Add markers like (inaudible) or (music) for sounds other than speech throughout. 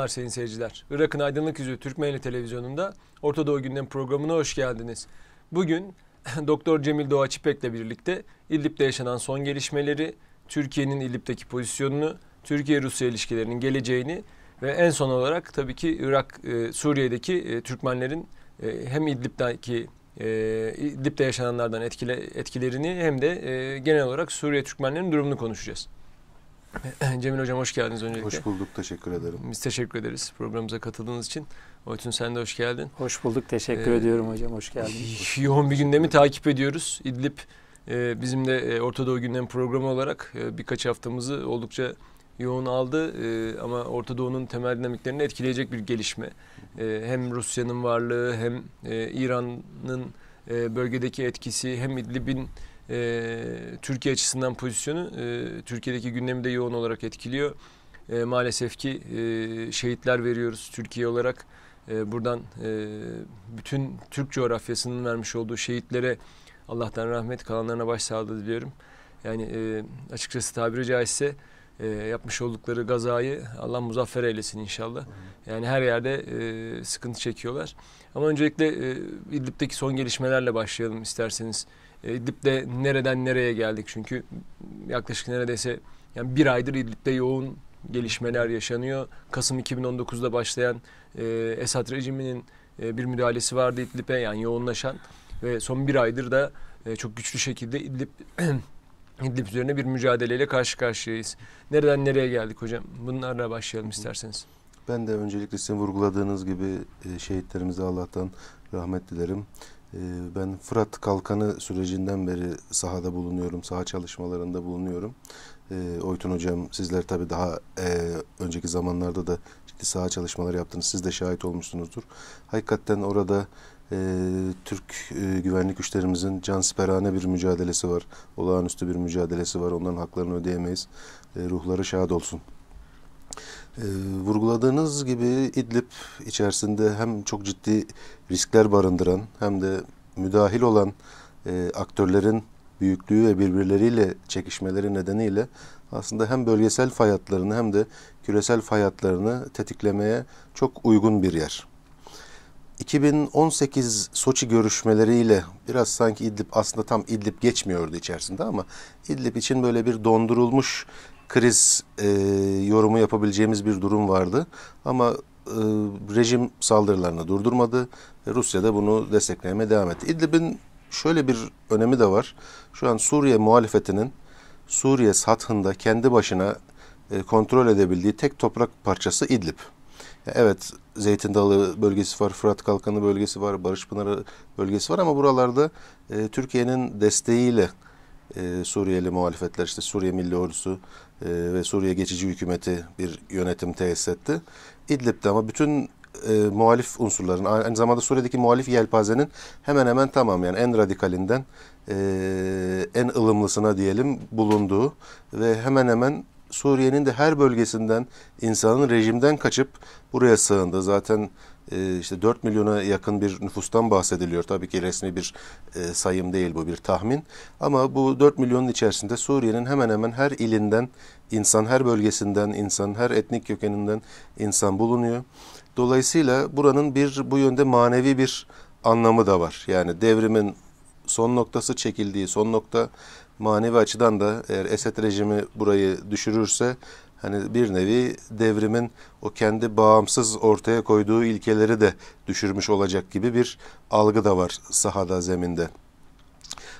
Merhabalar sayın seyirciler. Irak'ın Aydınlık Yüzü Türkmenli Televizyonu'nda Orta Doğu Gündem programına hoş geldiniz. Bugün (laughs) Doktor Cemil Doğa Çipek'le birlikte İdlib'de yaşanan son gelişmeleri, Türkiye'nin İdlib'deki pozisyonunu, Türkiye-Rusya ilişkilerinin geleceğini ve en son olarak tabii ki Irak, e, Suriye'deki e, Türkmenlerin e, hem İdlib'deki e, İdlib'de yaşananlardan etkile, etkilerini hem de e, genel olarak Suriye Türkmenlerin durumunu konuşacağız. (laughs) Cemil Hocam hoş geldiniz öncelikle. Hoş bulduk, teşekkür ederim. Biz teşekkür ederiz programımıza katıldığınız için. Oytun sen de hoş geldin. Hoş bulduk, teşekkür ee, ediyorum hocam, hoş geldiniz. (laughs) Yoğun bir gündemi takip ediyoruz. İdlib e, bizim de e, Orta Doğu Gündem programı olarak e, birkaç haftamızı oldukça yoğun aldı. E, ama Orta Doğu'nun temel dinamiklerini etkileyecek bir gelişme. E, hem Rusya'nın varlığı hem e, İran'ın e, bölgedeki etkisi hem İdlib'in e, Türkiye açısından pozisyonu e, Türkiye'deki gündemi de yoğun olarak etkiliyor. E, maalesef ki e, şehitler veriyoruz Türkiye olarak. E, buradan e, bütün Türk coğrafyasının vermiş olduğu şehitlere Allah'tan rahmet kalanlarına başsağlığı diliyorum. Yani e, açıkçası tabiri caizse e, yapmış oldukları gazayı Allah muzaffer eylesin inşallah. Yani her yerde e, sıkıntı çekiyorlar. Ama öncelikle e, İdlib'deki son gelişmelerle başlayalım isterseniz. E, İdlib'de nereden nereye geldik çünkü yaklaşık neredeyse yani bir aydır İdlib'de yoğun gelişmeler yaşanıyor. Kasım 2019'da başlayan e, Esad rejiminin e, bir müdahalesi vardı İdlib'e yani yoğunlaşan ve son bir aydır da e, çok güçlü şekilde İdlib (clears throat) İdlib üzerine bir mücadeleyle karşı karşıyayız. Nereden nereye geldik hocam? Bunlarla başlayalım isterseniz. Ben de öncelikle sizin vurguladığınız gibi e, şehitlerimize Allah'tan rahmet dilerim. Ee, ben Fırat Kalkanı sürecinden beri sahada bulunuyorum, saha çalışmalarında bulunuyorum. Ee, Oytun Hocam sizler tabii daha e, önceki zamanlarda da ciddi saha çalışmaları yaptınız. Siz de şahit olmuşsunuzdur. Hakikaten orada e, Türk e, güvenlik güçlerimizin cansiperane bir mücadelesi var. Olağanüstü bir mücadelesi var. Onların haklarını ödeyemeyiz. Ruhları şad olsun. vurguladığınız gibi İdlib içerisinde hem çok ciddi riskler barındıran hem de müdahil olan e, aktörlerin büyüklüğü ve birbirleriyle çekişmeleri nedeniyle aslında hem bölgesel fayatlarını hem de küresel fayatlarını tetiklemeye çok uygun bir yer. 2018 Soçi görüşmeleriyle biraz sanki İdlib aslında tam İdlib geçmiyordu içerisinde ama İdlib için böyle bir dondurulmuş kriz e, yorumu yapabileceğimiz bir durum vardı. Ama e, rejim saldırılarını durdurmadı ve Rusya da bunu desteklemeye devam etti. İdlib'in şöyle bir önemi de var. Şu an Suriye muhalefetinin Suriye sathında kendi başına e, kontrol edebildiği tek toprak parçası İdlib. Evet Zeytin Dalı bölgesi var, Fırat Kalkanı bölgesi var, Barış Pınarı bölgesi var ama buralarda e, Türkiye'nin desteğiyle e, Suriyeli muhalefetler işte Suriye Milli Ordusu e, ve Suriye Geçici Hükümeti bir yönetim tesis etti. İdlib'de ama bütün e, muhalif unsurların aynı zamanda Suriye'deki muhalif yelpazenin hemen hemen tamam yani en radikalinden e, en ılımlısına diyelim bulunduğu ve hemen hemen Suriye'nin de her bölgesinden insanın rejimden kaçıp buraya sığındı. Zaten e, işte 4 milyona yakın bir nüfustan bahsediliyor. Tabii ki resmi bir e, sayım değil bu bir tahmin. Ama bu 4 milyonun içerisinde Suriye'nin hemen hemen her ilinden insan her bölgesinden, insan her etnik kökeninden insan bulunuyor. Dolayısıyla buranın bir bu yönde manevi bir anlamı da var. Yani devrimin son noktası çekildiği son nokta manevi açıdan da eğer Esed rejimi burayı düşürürse hani bir nevi devrimin o kendi bağımsız ortaya koyduğu ilkeleri de düşürmüş olacak gibi bir algı da var sahada zeminde.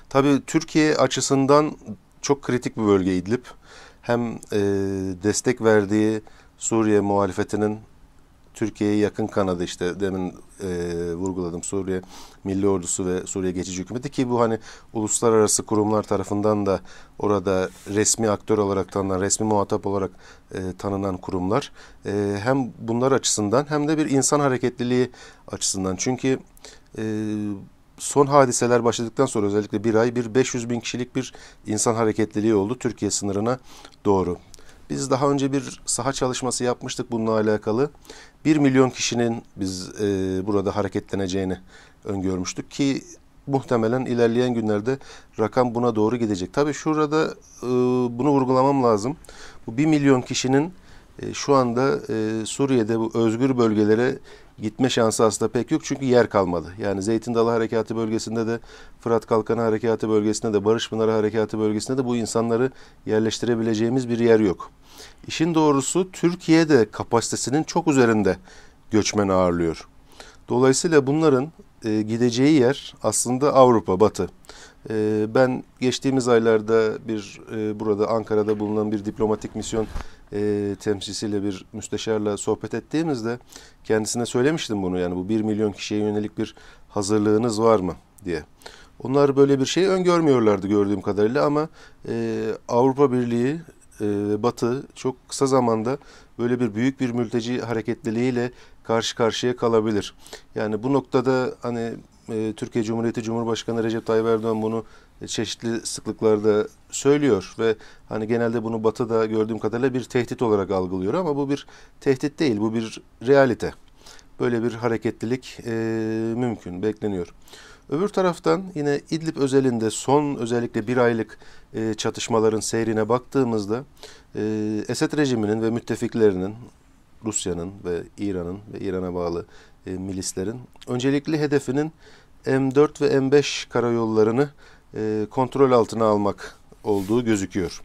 Tabii Türkiye açısından çok kritik bir bölge İdlib hem e, destek verdiği Suriye muhalefetinin Türkiye'ye yakın kanadı işte demin e, vurguladım Suriye Milli Ordusu ve Suriye Geçici Hükümeti ki bu hani uluslararası kurumlar tarafından da orada resmi aktör olarak tanınan, resmi muhatap olarak e, tanınan kurumlar. E, hem bunlar açısından hem de bir insan hareketliliği açısından. Çünkü e, son hadiseler başladıktan sonra özellikle bir ay bir 500 bin kişilik bir insan hareketliliği oldu Türkiye sınırına doğru. Biz daha önce bir saha çalışması yapmıştık bununla alakalı. 1 milyon kişinin biz e, burada hareketleneceğini öngörmüştük ki muhtemelen ilerleyen günlerde rakam buna doğru gidecek. Tabii şurada e, bunu vurgulamam lazım. Bu 1 milyon kişinin e, şu anda e, Suriye'de bu özgür bölgelere gitme şansı aslında pek yok çünkü yer kalmadı. Yani Zeytin Dalı Harekatı bölgesinde de Fırat Kalkanı Harekatı bölgesinde de Barış Pınarı Harekatı bölgesinde de bu insanları yerleştirebileceğimiz bir yer yok. İşin doğrusu Türkiye'de kapasitesinin çok üzerinde göçmen ağırlıyor. Dolayısıyla bunların e, gideceği yer aslında Avrupa, Batı. E, ben geçtiğimiz aylarda bir e, burada Ankara'da bulunan bir diplomatik misyon e, temsilcisiyle bir müsteşarla sohbet ettiğimizde kendisine söylemiştim bunu yani bu 1 milyon kişiye yönelik bir hazırlığınız var mı diye. Onlar böyle bir şey öngörmüyorlardı gördüğüm kadarıyla ama e, Avrupa Birliği e, Batı çok kısa zamanda böyle bir büyük bir mülteci hareketliliğiyle karşı karşıya kalabilir. Yani bu noktada hani e, Türkiye Cumhuriyeti Cumhurbaşkanı Recep Tayyip Erdoğan bunu çeşitli sıklıklarda söylüyor ve hani genelde bunu Batı'da gördüğüm kadarıyla bir tehdit olarak algılıyor ama bu bir tehdit değil, bu bir realite. Böyle bir hareketlilik e, mümkün, bekleniyor. Öbür taraftan yine İdlib özelinde son özellikle bir aylık e, çatışmaların seyrine baktığımızda e, Esed rejiminin ve müttefiklerinin, Rusya'nın ve İran'ın ve İran'a bağlı e, milislerin öncelikli hedefinin M4 ve M5 karayollarını e, kontrol altına almak olduğu gözüküyor.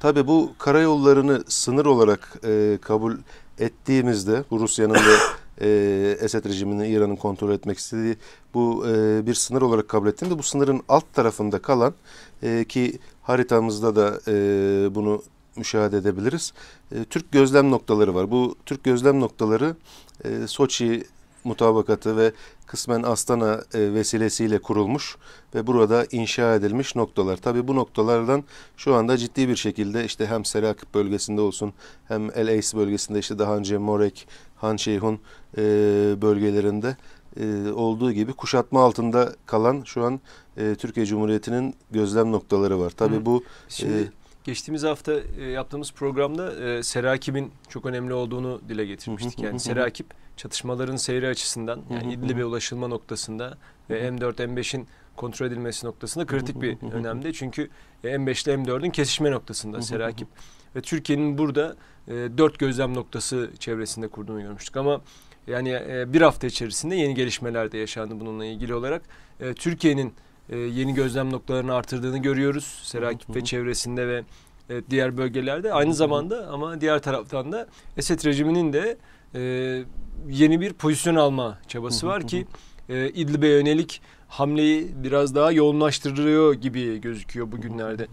Tabii bu karayollarını sınır olarak e, kabul ettiğimizde bu Rusya'nın ve e, Esed rejiminin İran'ın kontrol etmek istediği bu e, bir sınır olarak kabul ettiğimde bu sınırın alt tarafında kalan e, ki haritamızda da e, bunu müşahede edebiliriz. E, Türk gözlem noktaları var. Bu Türk gözlem noktaları e, Soçi mutabakatı ve kısmen Astana e, vesilesiyle kurulmuş ve burada inşa edilmiş noktalar. Tabi bu noktalardan şu anda ciddi bir şekilde işte hem Serakip bölgesinde olsun hem El Eis bölgesinde işte daha önce Morek, Han Şeyhun e, bölgelerinde e, olduğu gibi kuşatma altında kalan şu an Türkiye Cumhuriyeti'nin gözlem noktaları var. Tabi bu... Şimdi... E, Geçtiğimiz hafta e, yaptığımız programda e, Serakip'in çok önemli olduğunu dile getirmiştik. Yani (laughs) Serakip çatışmaların seyri açısından yani İdlib'e ulaşılma noktasında ve M4 M5'in kontrol edilmesi noktasında kritik bir önemde. Çünkü e, M5 ile M4'ün kesişme noktasında Serakip ve Türkiye'nin burada e, dört gözlem noktası çevresinde kurduğunu görmüştük ama yani e, bir hafta içerisinde yeni gelişmeler de yaşandı bununla ilgili olarak. E, Türkiye'nin e, yeni gözlem noktalarını artırdığını görüyoruz. Serakip ve çevresinde ve e, diğer bölgelerde. Aynı zamanda ama diğer taraftan da Esed rejiminin de e, yeni bir pozisyon alma çabası var ki e, İdlib'e yönelik hamleyi biraz daha yoğunlaştırıyor gibi gözüküyor bugünlerde.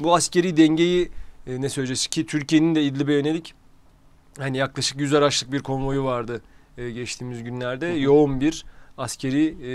Bu askeri dengeyi e, ne söyleyeceğiz ki Türkiye'nin de İdlib'e yönelik hani yaklaşık 100 araçlık bir konvoyu vardı e, geçtiğimiz günlerde. Yoğun bir askeri e,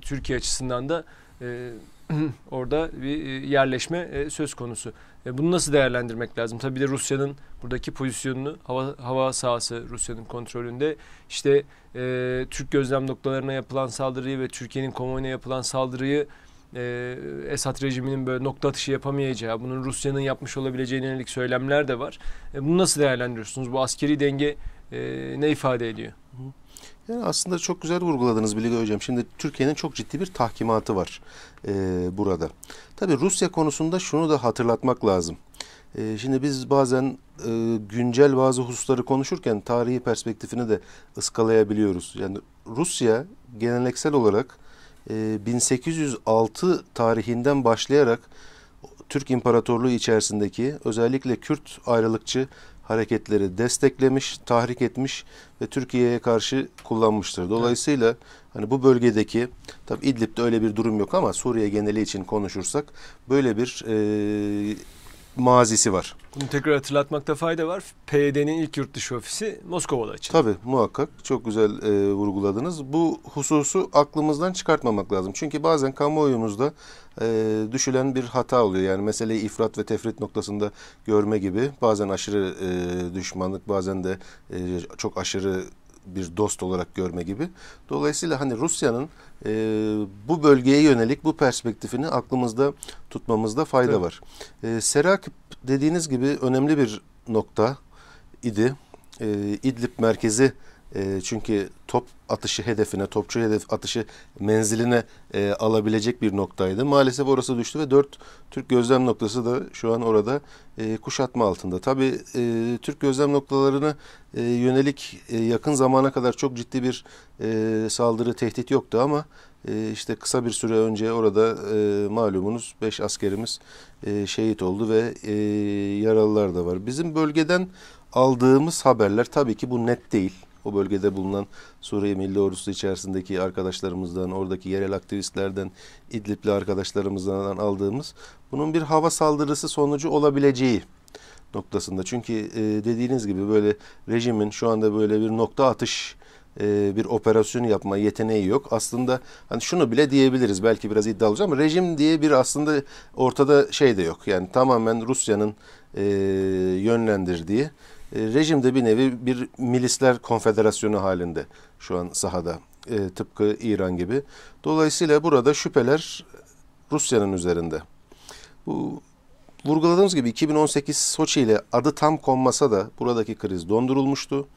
Türkiye açısından da e, (clears throat) orada bir e, yerleşme e, söz konusu. E, bunu nasıl değerlendirmek lazım? Tabii de Rusya'nın buradaki pozisyonunu hava, hava sahası Rusya'nın kontrolünde. İşte e, Türk gözlem noktalarına yapılan saldırıyı ve Türkiye'nin konvoyuna yapılan saldırıyı e, Esad rejiminin böyle nokta atışı yapamayacağı, bunun Rusya'nın yapmış olabileceğine yönelik söylemler de var. E, bunu nasıl değerlendiriyorsunuz? Bu askeri denge e, ne ifade ediyor? Hı. Yani aslında çok güzel vurguladınız Bilge Hocam. Şimdi Türkiye'nin çok ciddi bir tahkimatı var e, burada. Tabii Rusya konusunda şunu da hatırlatmak lazım. E, şimdi biz bazen e, güncel bazı hususları konuşurken tarihi perspektifini de ıskalayabiliyoruz. Yani Rusya geleneksel olarak e, 1806 tarihinden başlayarak Türk İmparatorluğu içerisindeki özellikle Kürt ayrılıkçı hareketleri desteklemiş, tahrik etmiş ve Türkiye'ye karşı kullanmıştır. Dolayısıyla hani bu bölgedeki tabi İdlib'de öyle bir durum yok ama Suriye geneli için konuşursak böyle bir e, mazisi var. Bunu tekrar hatırlatmakta fayda var. PYD'nin ilk yurt dışı ofisi Moskova'da açıldı. Tabii muhakkak. Çok güzel e, vurguladınız. Bu hususu aklımızdan çıkartmamak lazım. Çünkü bazen kamuoyumuzda e, düşülen bir hata oluyor. Yani meseleyi ifrat ve tefrit noktasında görme gibi. Bazen aşırı e, düşmanlık, bazen de e, çok aşırı bir dost olarak görme gibi. Dolayısıyla hani Rusya'nın e, bu bölgeye yönelik bu perspektifini aklımızda tutmamızda fayda evet. var. E, Serakip dediğiniz gibi önemli bir nokta idi. E, İdlib merkezi e, çünkü top atışı hedefine, topçu hedef atışı menziline e, alabilecek bir noktaydı. Maalesef orası düştü ve 4 Türk gözlem noktası da şu an orada e, kuşatma altında. Tabii e, Türk gözlem noktalarına e, yönelik e, yakın zamana kadar çok ciddi bir e, saldırı, tehdit yoktu ama e, işte kısa bir süre önce orada e, malumunuz 5 askerimiz e, şehit oldu ve e, yaralılar da var. Bizim bölgeden aldığımız haberler tabii ki bu net değil o bölgede bulunan Suriye Milli Ordusu içerisindeki arkadaşlarımızdan, oradaki yerel aktivistlerden, İdlib'li arkadaşlarımızdan aldığımız bunun bir hava saldırısı sonucu olabileceği noktasında. Çünkü e, dediğiniz gibi böyle rejimin şu anda böyle bir nokta atış e, bir operasyon yapma yeteneği yok. Aslında hani şunu bile diyebiliriz belki biraz iddialı olacak ama rejim diye bir aslında ortada şey de yok. Yani tamamen Rusya'nın e, yönlendirdiği e, rejimde bir nevi bir milisler konfederasyonu halinde şu an sahada. E, tıpkı İran gibi. Dolayısıyla burada şüpheler Rusya'nın üzerinde. Bu vurguladığımız gibi 2018 Soçi ile adı tam konmasa da buradaki kriz dondurulmuştu.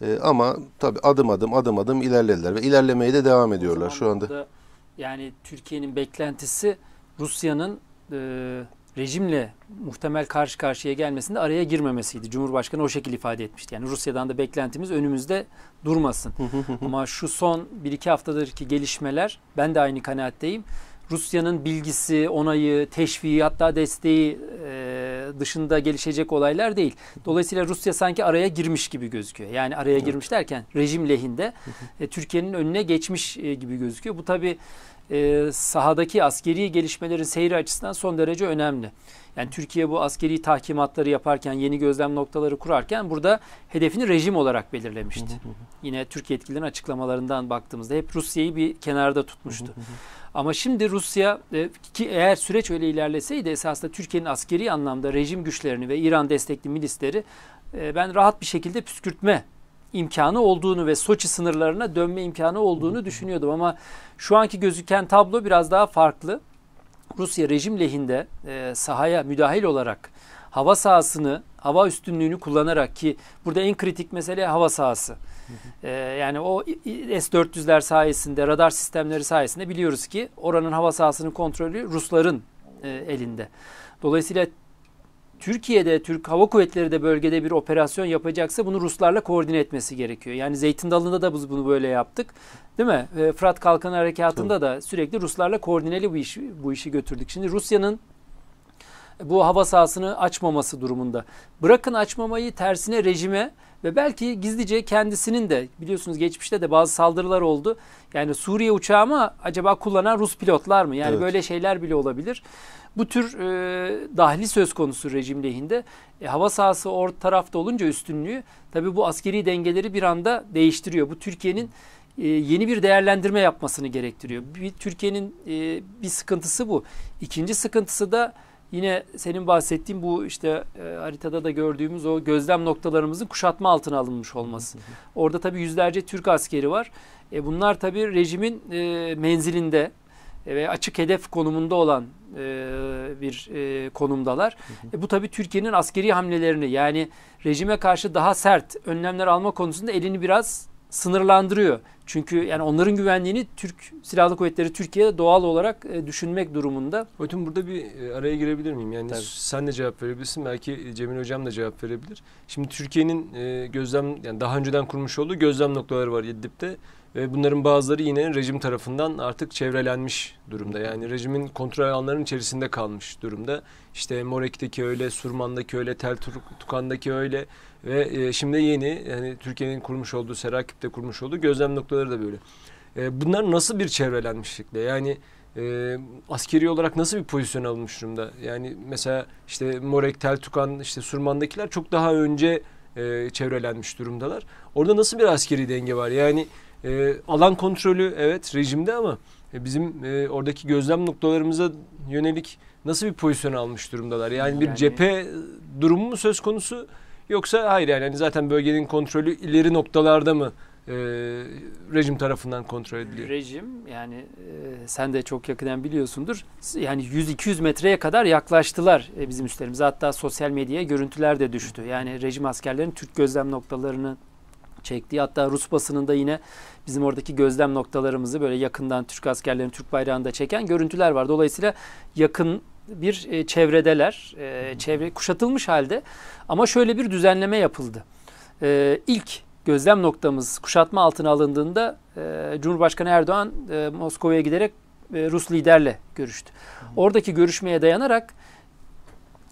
E, ama tabi adım adım adım adım ilerlediler ve ilerlemeye de devam ediyorlar şu anda. Yani Türkiye'nin beklentisi Rusya'nın e, rejimle muhtemel karşı karşıya gelmesinde araya girmemesiydi. Cumhurbaşkanı o şekilde ifade etmişti. Yani Rusya'dan da beklentimiz önümüzde durmasın. Ama şu son bir iki haftadır ki gelişmeler ben de aynı kanaatteyim. Rusya'nın bilgisi, onayı, teşviği hatta desteği e, dışında gelişecek olaylar değil. Dolayısıyla Rusya sanki araya girmiş gibi gözüküyor. Yani araya girmiş derken rejim lehinde e, Türkiye'nin önüne geçmiş e, gibi gözüküyor. Bu tabii e, sahadaki askeri gelişmelerin seyri açısından son derece önemli. Yani Türkiye bu askeri tahkimatları yaparken, yeni gözlem noktaları kurarken burada hedefini rejim olarak belirlemişti. Yine Türk yetkililerin açıklamalarından baktığımızda hep Rusya'yı bir kenarda tutmuştu. Ama şimdi Rusya e, ki eğer süreç öyle ilerleseydi esasında Türkiye'nin askeri anlamda rejim güçlerini ve İran destekli milisleri e, ben rahat bir şekilde püskürtme imkanı olduğunu ve Soçi sınırlarına dönme imkanı olduğunu düşünüyordum ama şu anki gözüken tablo biraz daha farklı. Rusya rejim lehinde e, sahaya müdahil olarak hava sahasını, hava üstünlüğünü kullanarak ki burada en kritik mesele hava sahası. Ee, yani o S-400'ler sayesinde, radar sistemleri sayesinde biliyoruz ki oranın hava sahasının kontrolü Rusların e, elinde. Dolayısıyla Türkiye'de, Türk Hava Kuvvetleri de bölgede bir operasyon yapacaksa bunu Ruslarla koordine etmesi gerekiyor. Yani Zeytin Dalı'nda da biz bunu böyle yaptık. Değil mi? E, Fırat Kalkanı Harekatı'nda da sürekli Ruslarla koordineli bu, işi bu işi götürdük. Şimdi Rusya'nın bu hava sahasını açmaması durumunda. Bırakın açmamayı tersine rejime ve belki gizlice kendisinin de biliyorsunuz geçmişte de bazı saldırılar oldu. Yani Suriye uçağı mı acaba kullanan Rus pilotlar mı? Yani evet. böyle şeyler bile olabilir. Bu tür e, dahli söz konusu rejim lehinde. E, hava sahası or tarafta olunca üstünlüğü tabii bu askeri dengeleri bir anda değiştiriyor. Bu Türkiye'nin e, yeni bir değerlendirme yapmasını gerektiriyor. Türkiye'nin e, bir sıkıntısı bu. İkinci sıkıntısı da Yine senin bahsettiğin bu işte e, haritada da gördüğümüz o gözlem noktalarımızın kuşatma altına alınmış olması. Orada tabi yüzlerce Türk askeri var. E, bunlar tabi rejimin e, menzilinde e, ve açık hedef konumunda olan e, bir e, konumdalar. Hı hı. E, bu tabii Türkiye'nin askeri hamlelerini yani rejime karşı daha sert önlemler alma konusunda elini biraz sınırlandırıyor. Çünkü yani onların güvenliğini Türk Silahlı Kuvvetleri Türkiye'de doğal olarak e, düşünmek durumunda. Hocam burada bir e, araya girebilir miyim? Yani Tabii. sen de cevap verebilirsin. Belki Cemil Hocam da cevap verebilir. Şimdi Türkiye'nin e, gözlem yani daha önceden kurmuş olduğu gözlem noktaları var İdlib'de. Ve bunların bazıları yine rejim tarafından artık çevrelenmiş durumda. Yani rejimin kontrol alanlarının içerisinde kalmış durumda. İşte Morek'teki öyle, Surman'daki öyle, Tel Tukan'daki öyle. Ve e, şimdi yeni yani Türkiye'nin kurmuş olduğu, Serakip'te kurmuş olduğu gözlem noktaları da böyle. E, bunlar nasıl bir çevrelenmişlikle yani e, askeri olarak nasıl bir pozisyon alınmış durumda? Yani mesela işte Morek, Teltukan, işte Surman'dakiler çok daha önce çevrelenmiş durumdalar. Orada nasıl bir askeri denge var? Yani alan kontrolü evet rejimde ama bizim oradaki gözlem noktalarımıza yönelik nasıl bir pozisyon almış durumdalar? Yani, yani bir cephe durumu mu söz konusu? Yoksa hayır yani hani zaten bölgenin kontrolü ileri noktalarda mı e, rejim tarafından kontrol ediliyor. Rejim yani e, sen de çok yakından biliyorsundur. Yani 100-200 metreye kadar yaklaştılar e, bizim üstlerimize. Hatta sosyal medyaya görüntüler de düştü. Yani rejim askerlerinin Türk gözlem noktalarını çekti. hatta Rus basınında yine bizim oradaki gözlem noktalarımızı böyle yakından Türk askerlerinin Türk bayrağını da çeken görüntüler var. Dolayısıyla yakın bir e, çevredeler. E, çevre kuşatılmış halde ama şöyle bir düzenleme yapıldı. E, ilk gözlem noktamız kuşatma altına alındığında e, Cumhurbaşkanı Erdoğan e, Moskova'ya giderek e, Rus liderle görüştü. Hı. Oradaki görüşmeye dayanarak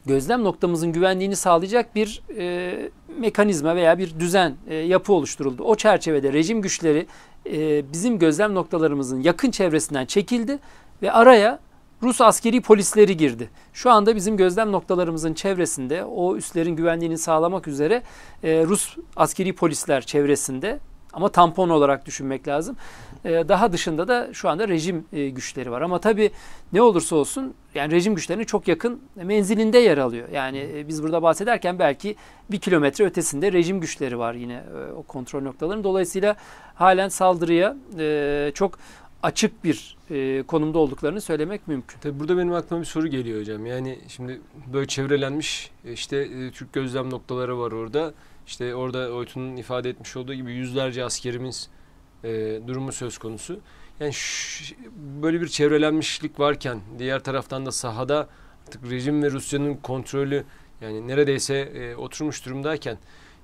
gözlem noktamızın güvenliğini sağlayacak bir e, mekanizma veya bir düzen e, yapı oluşturuldu. O çerçevede rejim güçleri e, bizim gözlem noktalarımızın yakın çevresinden çekildi ve araya Rus askeri polisleri girdi. Şu anda bizim gözlem noktalarımızın çevresinde o üslerin güvenliğini sağlamak üzere e, Rus askeri polisler çevresinde ama tampon olarak düşünmek lazım. E, daha dışında da şu anda rejim e, güçleri var. Ama tabii ne olursa olsun yani rejim güçlerine çok yakın menzilinde yer alıyor. Yani e, biz burada bahsederken belki bir kilometre ötesinde rejim güçleri var yine e, o kontrol noktalarının. Dolayısıyla halen saldırıya e, çok açık bir e, konumda olduklarını söylemek mümkün. Tabii burada benim aklıma bir soru geliyor hocam. Yani şimdi böyle çevrelenmiş e, işte e, Türk gözlem noktaları var orada. İşte orada Oytun'un ifade etmiş olduğu gibi yüzlerce askerimiz e, durumu söz konusu. Yani şu, böyle bir çevrelenmişlik varken diğer taraftan da sahada artık rejim ve Rusya'nın kontrolü yani neredeyse e, oturmuş durumdayken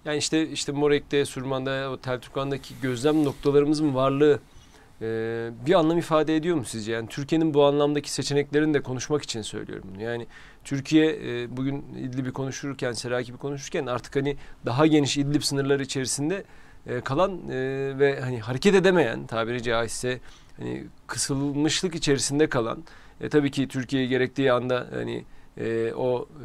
yani işte işte Morek'te, Surman'da, Tel Turkandaki gözlem noktalarımızın varlığı ee, bir anlam ifade ediyor mu sizce? Yani Türkiye'nin bu anlamdaki seçeneklerini de konuşmak için söylüyorum Yani Türkiye e, bugün İdlib'i konuşurken, Serakip'i konuşurken artık hani daha geniş İdlib sınırları içerisinde e, kalan e, ve hani hareket edemeyen tabiri caizse hani kısılmışlık içerisinde kalan e, tabii ki Türkiye gerektiği anda hani e, o e,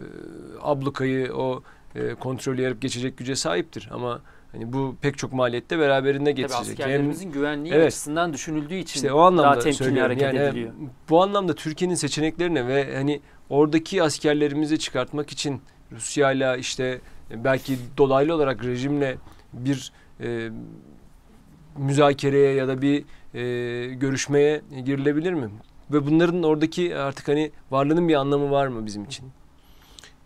ablukayı o e, kontrolü yarıp geçecek güce sahiptir ama Hani bu pek çok maliyette beraberinde getirecek. Tabii askerlerimizin yani, güvenliği evet. açısından düşünüldüğü için işte o anlamda daha temkinli hareket yani, ediliyor. Bu anlamda Türkiye'nin seçeneklerine ve hani oradaki askerlerimizi çıkartmak için Rusya ile işte e, belki dolaylı olarak rejimle bir e, müzakereye ya da bir e, görüşmeye girilebilir mi? Ve bunların oradaki artık hani varlığının bir anlamı var mı bizim için?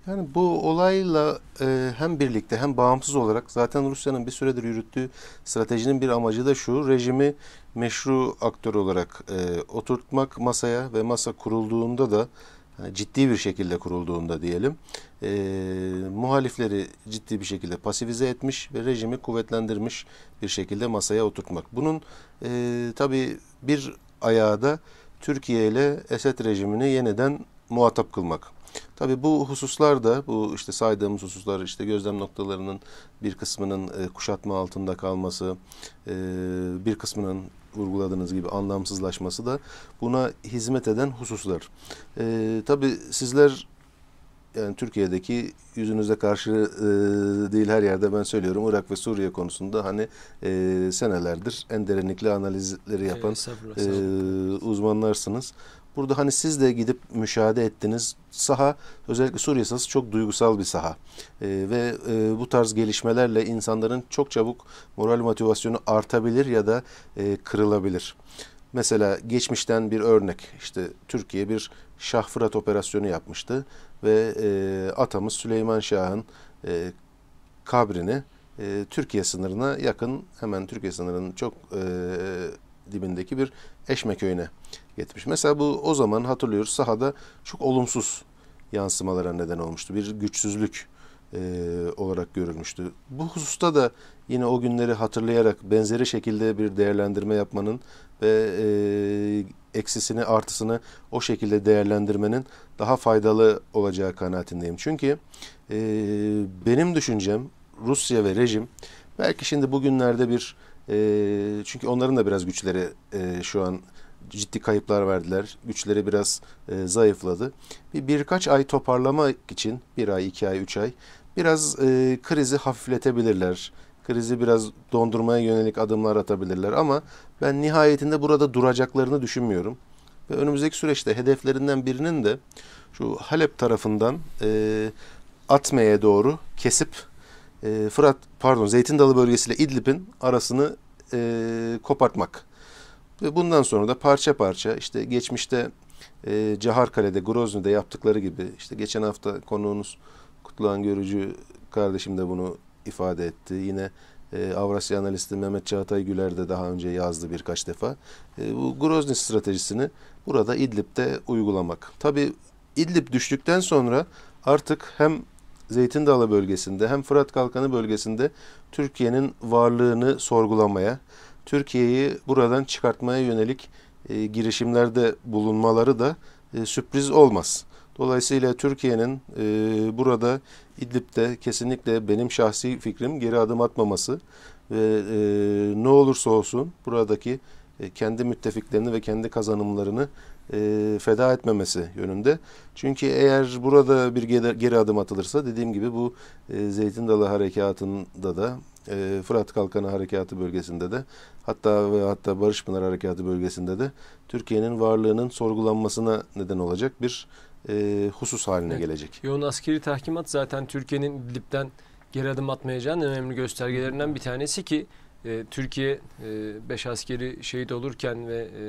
Yani bu olayla e, hem birlikte hem bağımsız olarak zaten Rusya'nın bir süredir yürüttüğü stratejinin bir amacı da şu. Rejimi meşru aktör olarak e, oturtmak masaya ve masa kurulduğunda da yani ciddi bir şekilde kurulduğunda diyelim e, muhalifleri ciddi bir şekilde pasifize etmiş ve rejimi kuvvetlendirmiş bir şekilde masaya oturtmak. Bunun e, tabii bir ayağı da Türkiye ile Esed rejimini yeniden muhatap kılmak. Tabii bu hususlar da bu işte saydığımız hususlar işte gözlem noktalarının bir kısmının e, kuşatma altında kalması, e, bir kısmının vurguladığınız gibi anlamsızlaşması da buna hizmet eden hususlar. E, tabii sizler yani Türkiye'deki yüzünüze karşı e, değil her yerde ben söylüyorum Irak ve Suriye konusunda hani e, senelerdir en derinlikli analizleri yapan evet, e, uzmanlarsınız. Burada hani siz de gidip müşahede ettiniz. Saha özellikle Suriye sahası çok duygusal bir saha. E, ve e, bu tarz gelişmelerle insanların çok çabuk moral motivasyonu artabilir ya da e, kırılabilir. Mesela geçmişten bir örnek işte Türkiye bir Şah Fırat operasyonu yapmıştı ve e, atamız Süleyman Şah'ın e, kabrini e, Türkiye sınırına yakın hemen Türkiye sınırının çok e, dibindeki bir Eşme köyüne 70. Mesela bu o zaman hatırlıyoruz sahada çok olumsuz yansımalara neden olmuştu. Bir güçsüzlük e, olarak görülmüştü. Bu hususta da yine o günleri hatırlayarak benzeri şekilde bir değerlendirme yapmanın ve e, eksisini artısını o şekilde değerlendirmenin daha faydalı olacağı kanaatindeyim. Çünkü e, benim düşüncem Rusya ve rejim belki şimdi bugünlerde bir e, çünkü onların da biraz güçleri e, şu an ciddi kayıplar verdiler. Güçleri biraz e, zayıfladı. Bir birkaç ay toparlamak için bir ay, iki ay, üç ay biraz e, krizi hafifletebilirler. Krizi biraz dondurmaya yönelik adımlar atabilirler ama ben nihayetinde burada duracaklarını düşünmüyorum. Ve önümüzdeki süreçte hedeflerinden birinin de şu Halep tarafından e, Atme'ye doğru kesip e, Fırat pardon Zeytin Dalı bölgesiyle İdlib'in arasını e, kopartmak. Ve bundan sonra da parça parça işte geçmişte e, Caharkale'de, Grozny'de yaptıkları gibi işte geçen hafta konuğunuz Kutluhan Görücü kardeşim de bunu ifade etti. Yine e, Avrasya analisti Mehmet Çağatay Güler de daha önce yazdı birkaç defa. E, bu Grozny stratejisini burada İdlib'de uygulamak. Tabi İdlib düştükten sonra artık hem Zeytin Dalı bölgesinde hem Fırat Kalkanı bölgesinde Türkiye'nin varlığını sorgulamaya Türkiye'yi buradan çıkartmaya yönelik e, girişimlerde bulunmaları da e, sürpriz olmaz. Dolayısıyla Türkiye'nin e, burada İdlib'de kesinlikle benim şahsi fikrim geri adım atmaması ve e, ne olursa olsun buradaki e, kendi müttefiklerini ve kendi kazanımlarını e, feda etmemesi yönünde. Çünkü eğer burada bir geri adım atılırsa dediğim gibi bu e, Zeytin Dalı Harekatı'nda da e, Fırat Kalkanı Harekatı bölgesinde de hatta ve hatta Barış Pınar Harekatı bölgesinde de Türkiye'nin varlığının sorgulanmasına neden olacak bir e, husus haline evet. gelecek. Yoğun askeri tahkimat zaten Türkiye'nin İdlib'den geri adım atmayacağının önemli göstergelerinden bir tanesi ki e, Türkiye 5 e, askeri şehit olurken ve e,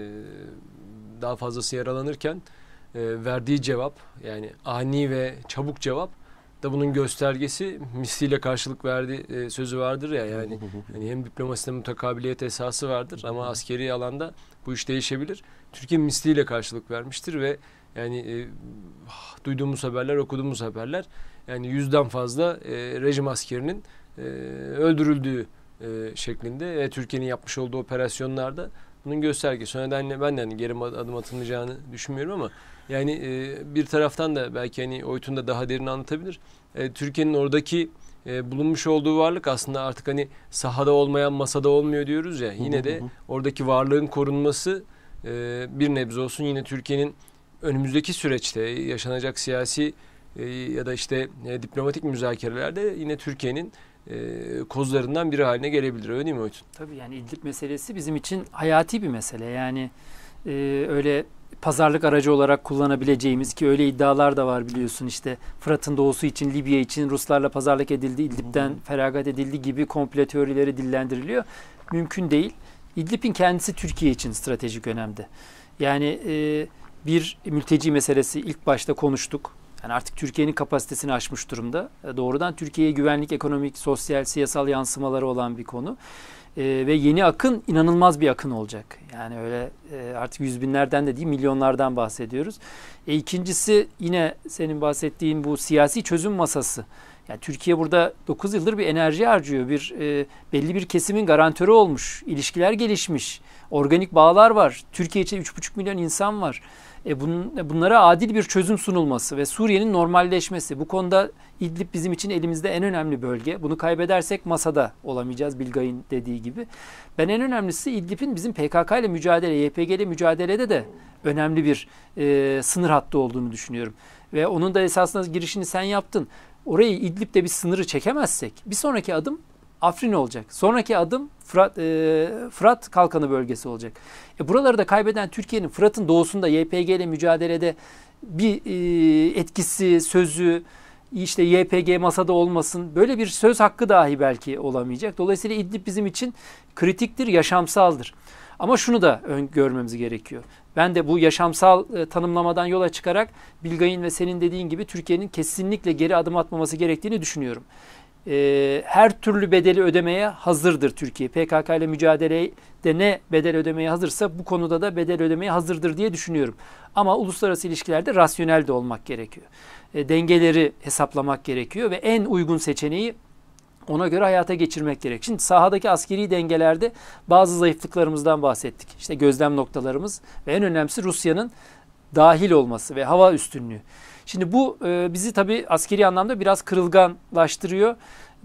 daha fazlası yaralanırken e, verdiği cevap yani ani ve çabuk cevap da bunun göstergesi misliyle karşılık verdi e, sözü vardır ya yani yani hem diplomaside mutakabiliyet esası vardır ama askeri alanda bu iş değişebilir. Türkiye misliyle karşılık vermiştir ve yani e, duyduğumuz haberler, okuduğumuz haberler yani yüzden fazla e, rejim askerinin e, öldürüldüğü e, şeklinde ve Türkiye'nin yapmış olduğu operasyonlarda bunun göstergesi. O nedenle ben de hani geri adım atılacağını düşünmüyorum ama yani e, bir taraftan da belki hani Oytun da daha derin anlatabilir. E, Türkiye'nin oradaki e, bulunmuş olduğu varlık aslında artık hani sahada olmayan masada olmuyor diyoruz ya. Yine de oradaki varlığın korunması e, bir nebze olsun yine Türkiye'nin önümüzdeki süreçte yaşanacak siyasi e, ya da işte e, diplomatik müzakerelerde yine Türkiye'nin e, kozlarından biri haline gelebilir. Öyle değil mi Oytun? Tabii yani İdlib meselesi bizim için hayati bir mesele. Yani e, öyle pazarlık aracı olarak kullanabileceğimiz ki öyle iddialar da var biliyorsun işte Fırat'ın doğusu için Libya için Ruslarla pazarlık edildi, İdlib'den feragat edildi gibi komple teorileri dillendiriliyor. Mümkün değil. İdlib'in kendisi Türkiye için stratejik önemde. Yani e, bir mülteci meselesi ilk başta konuştuk. Yani artık Türkiye'nin kapasitesini aşmış durumda. E, doğrudan Türkiye'ye güvenlik, ekonomik, sosyal, siyasal yansımaları olan bir konu e, ve yeni akın inanılmaz bir akın olacak. Yani öyle e, artık yüz binlerden de değil milyonlardan bahsediyoruz. E, ikincisi yine senin bahsettiğin bu siyasi çözüm masası. Yani Türkiye burada 9 yıldır bir enerji harcıyor. Bir e, belli bir kesimin garantörü olmuş. İlişkiler gelişmiş. Organik bağlar var. Türkiye için 3,5 milyon insan var e, bun, e, bunlara adil bir çözüm sunulması ve Suriye'nin normalleşmesi. Bu konuda İdlib bizim için elimizde en önemli bölge. Bunu kaybedersek masada olamayacağız Bilgay'ın dediği gibi. Ben en önemlisi İdlib'in bizim PKK ile mücadele, YPG ile mücadelede de önemli bir e, sınır hattı olduğunu düşünüyorum. Ve onun da esasında girişini sen yaptın. Orayı İdlib'de bir sınırı çekemezsek bir sonraki adım Afrin olacak. Sonraki adım Fırat, e, Fırat Kalkanı bölgesi olacak. E, buraları da kaybeden Türkiye'nin Fırat'ın doğusunda YPG ile mücadelede bir e, etkisi, sözü, işte YPG masada olmasın böyle bir söz hakkı dahi belki olamayacak. Dolayısıyla İdlib bizim için kritiktir, yaşamsaldır. Ama şunu da görmemiz gerekiyor. Ben de bu yaşamsal e, tanımlamadan yola çıkarak Bilgay'ın ve senin dediğin gibi Türkiye'nin kesinlikle geri adım atmaması gerektiğini düşünüyorum e, her türlü bedeli ödemeye hazırdır Türkiye. PKK ile mücadelede ne bedel ödemeye hazırsa bu konuda da bedel ödemeye hazırdır diye düşünüyorum. Ama uluslararası ilişkilerde rasyonel de olmak gerekiyor. E, dengeleri hesaplamak gerekiyor ve en uygun seçeneği ona göre hayata geçirmek gerek. Şimdi sahadaki askeri dengelerde bazı zayıflıklarımızdan bahsettik. İşte gözlem noktalarımız ve en önemlisi Rusya'nın dahil olması ve hava üstünlüğü. Şimdi bu e, bizi tabi askeri anlamda biraz kırılganlaştırıyor.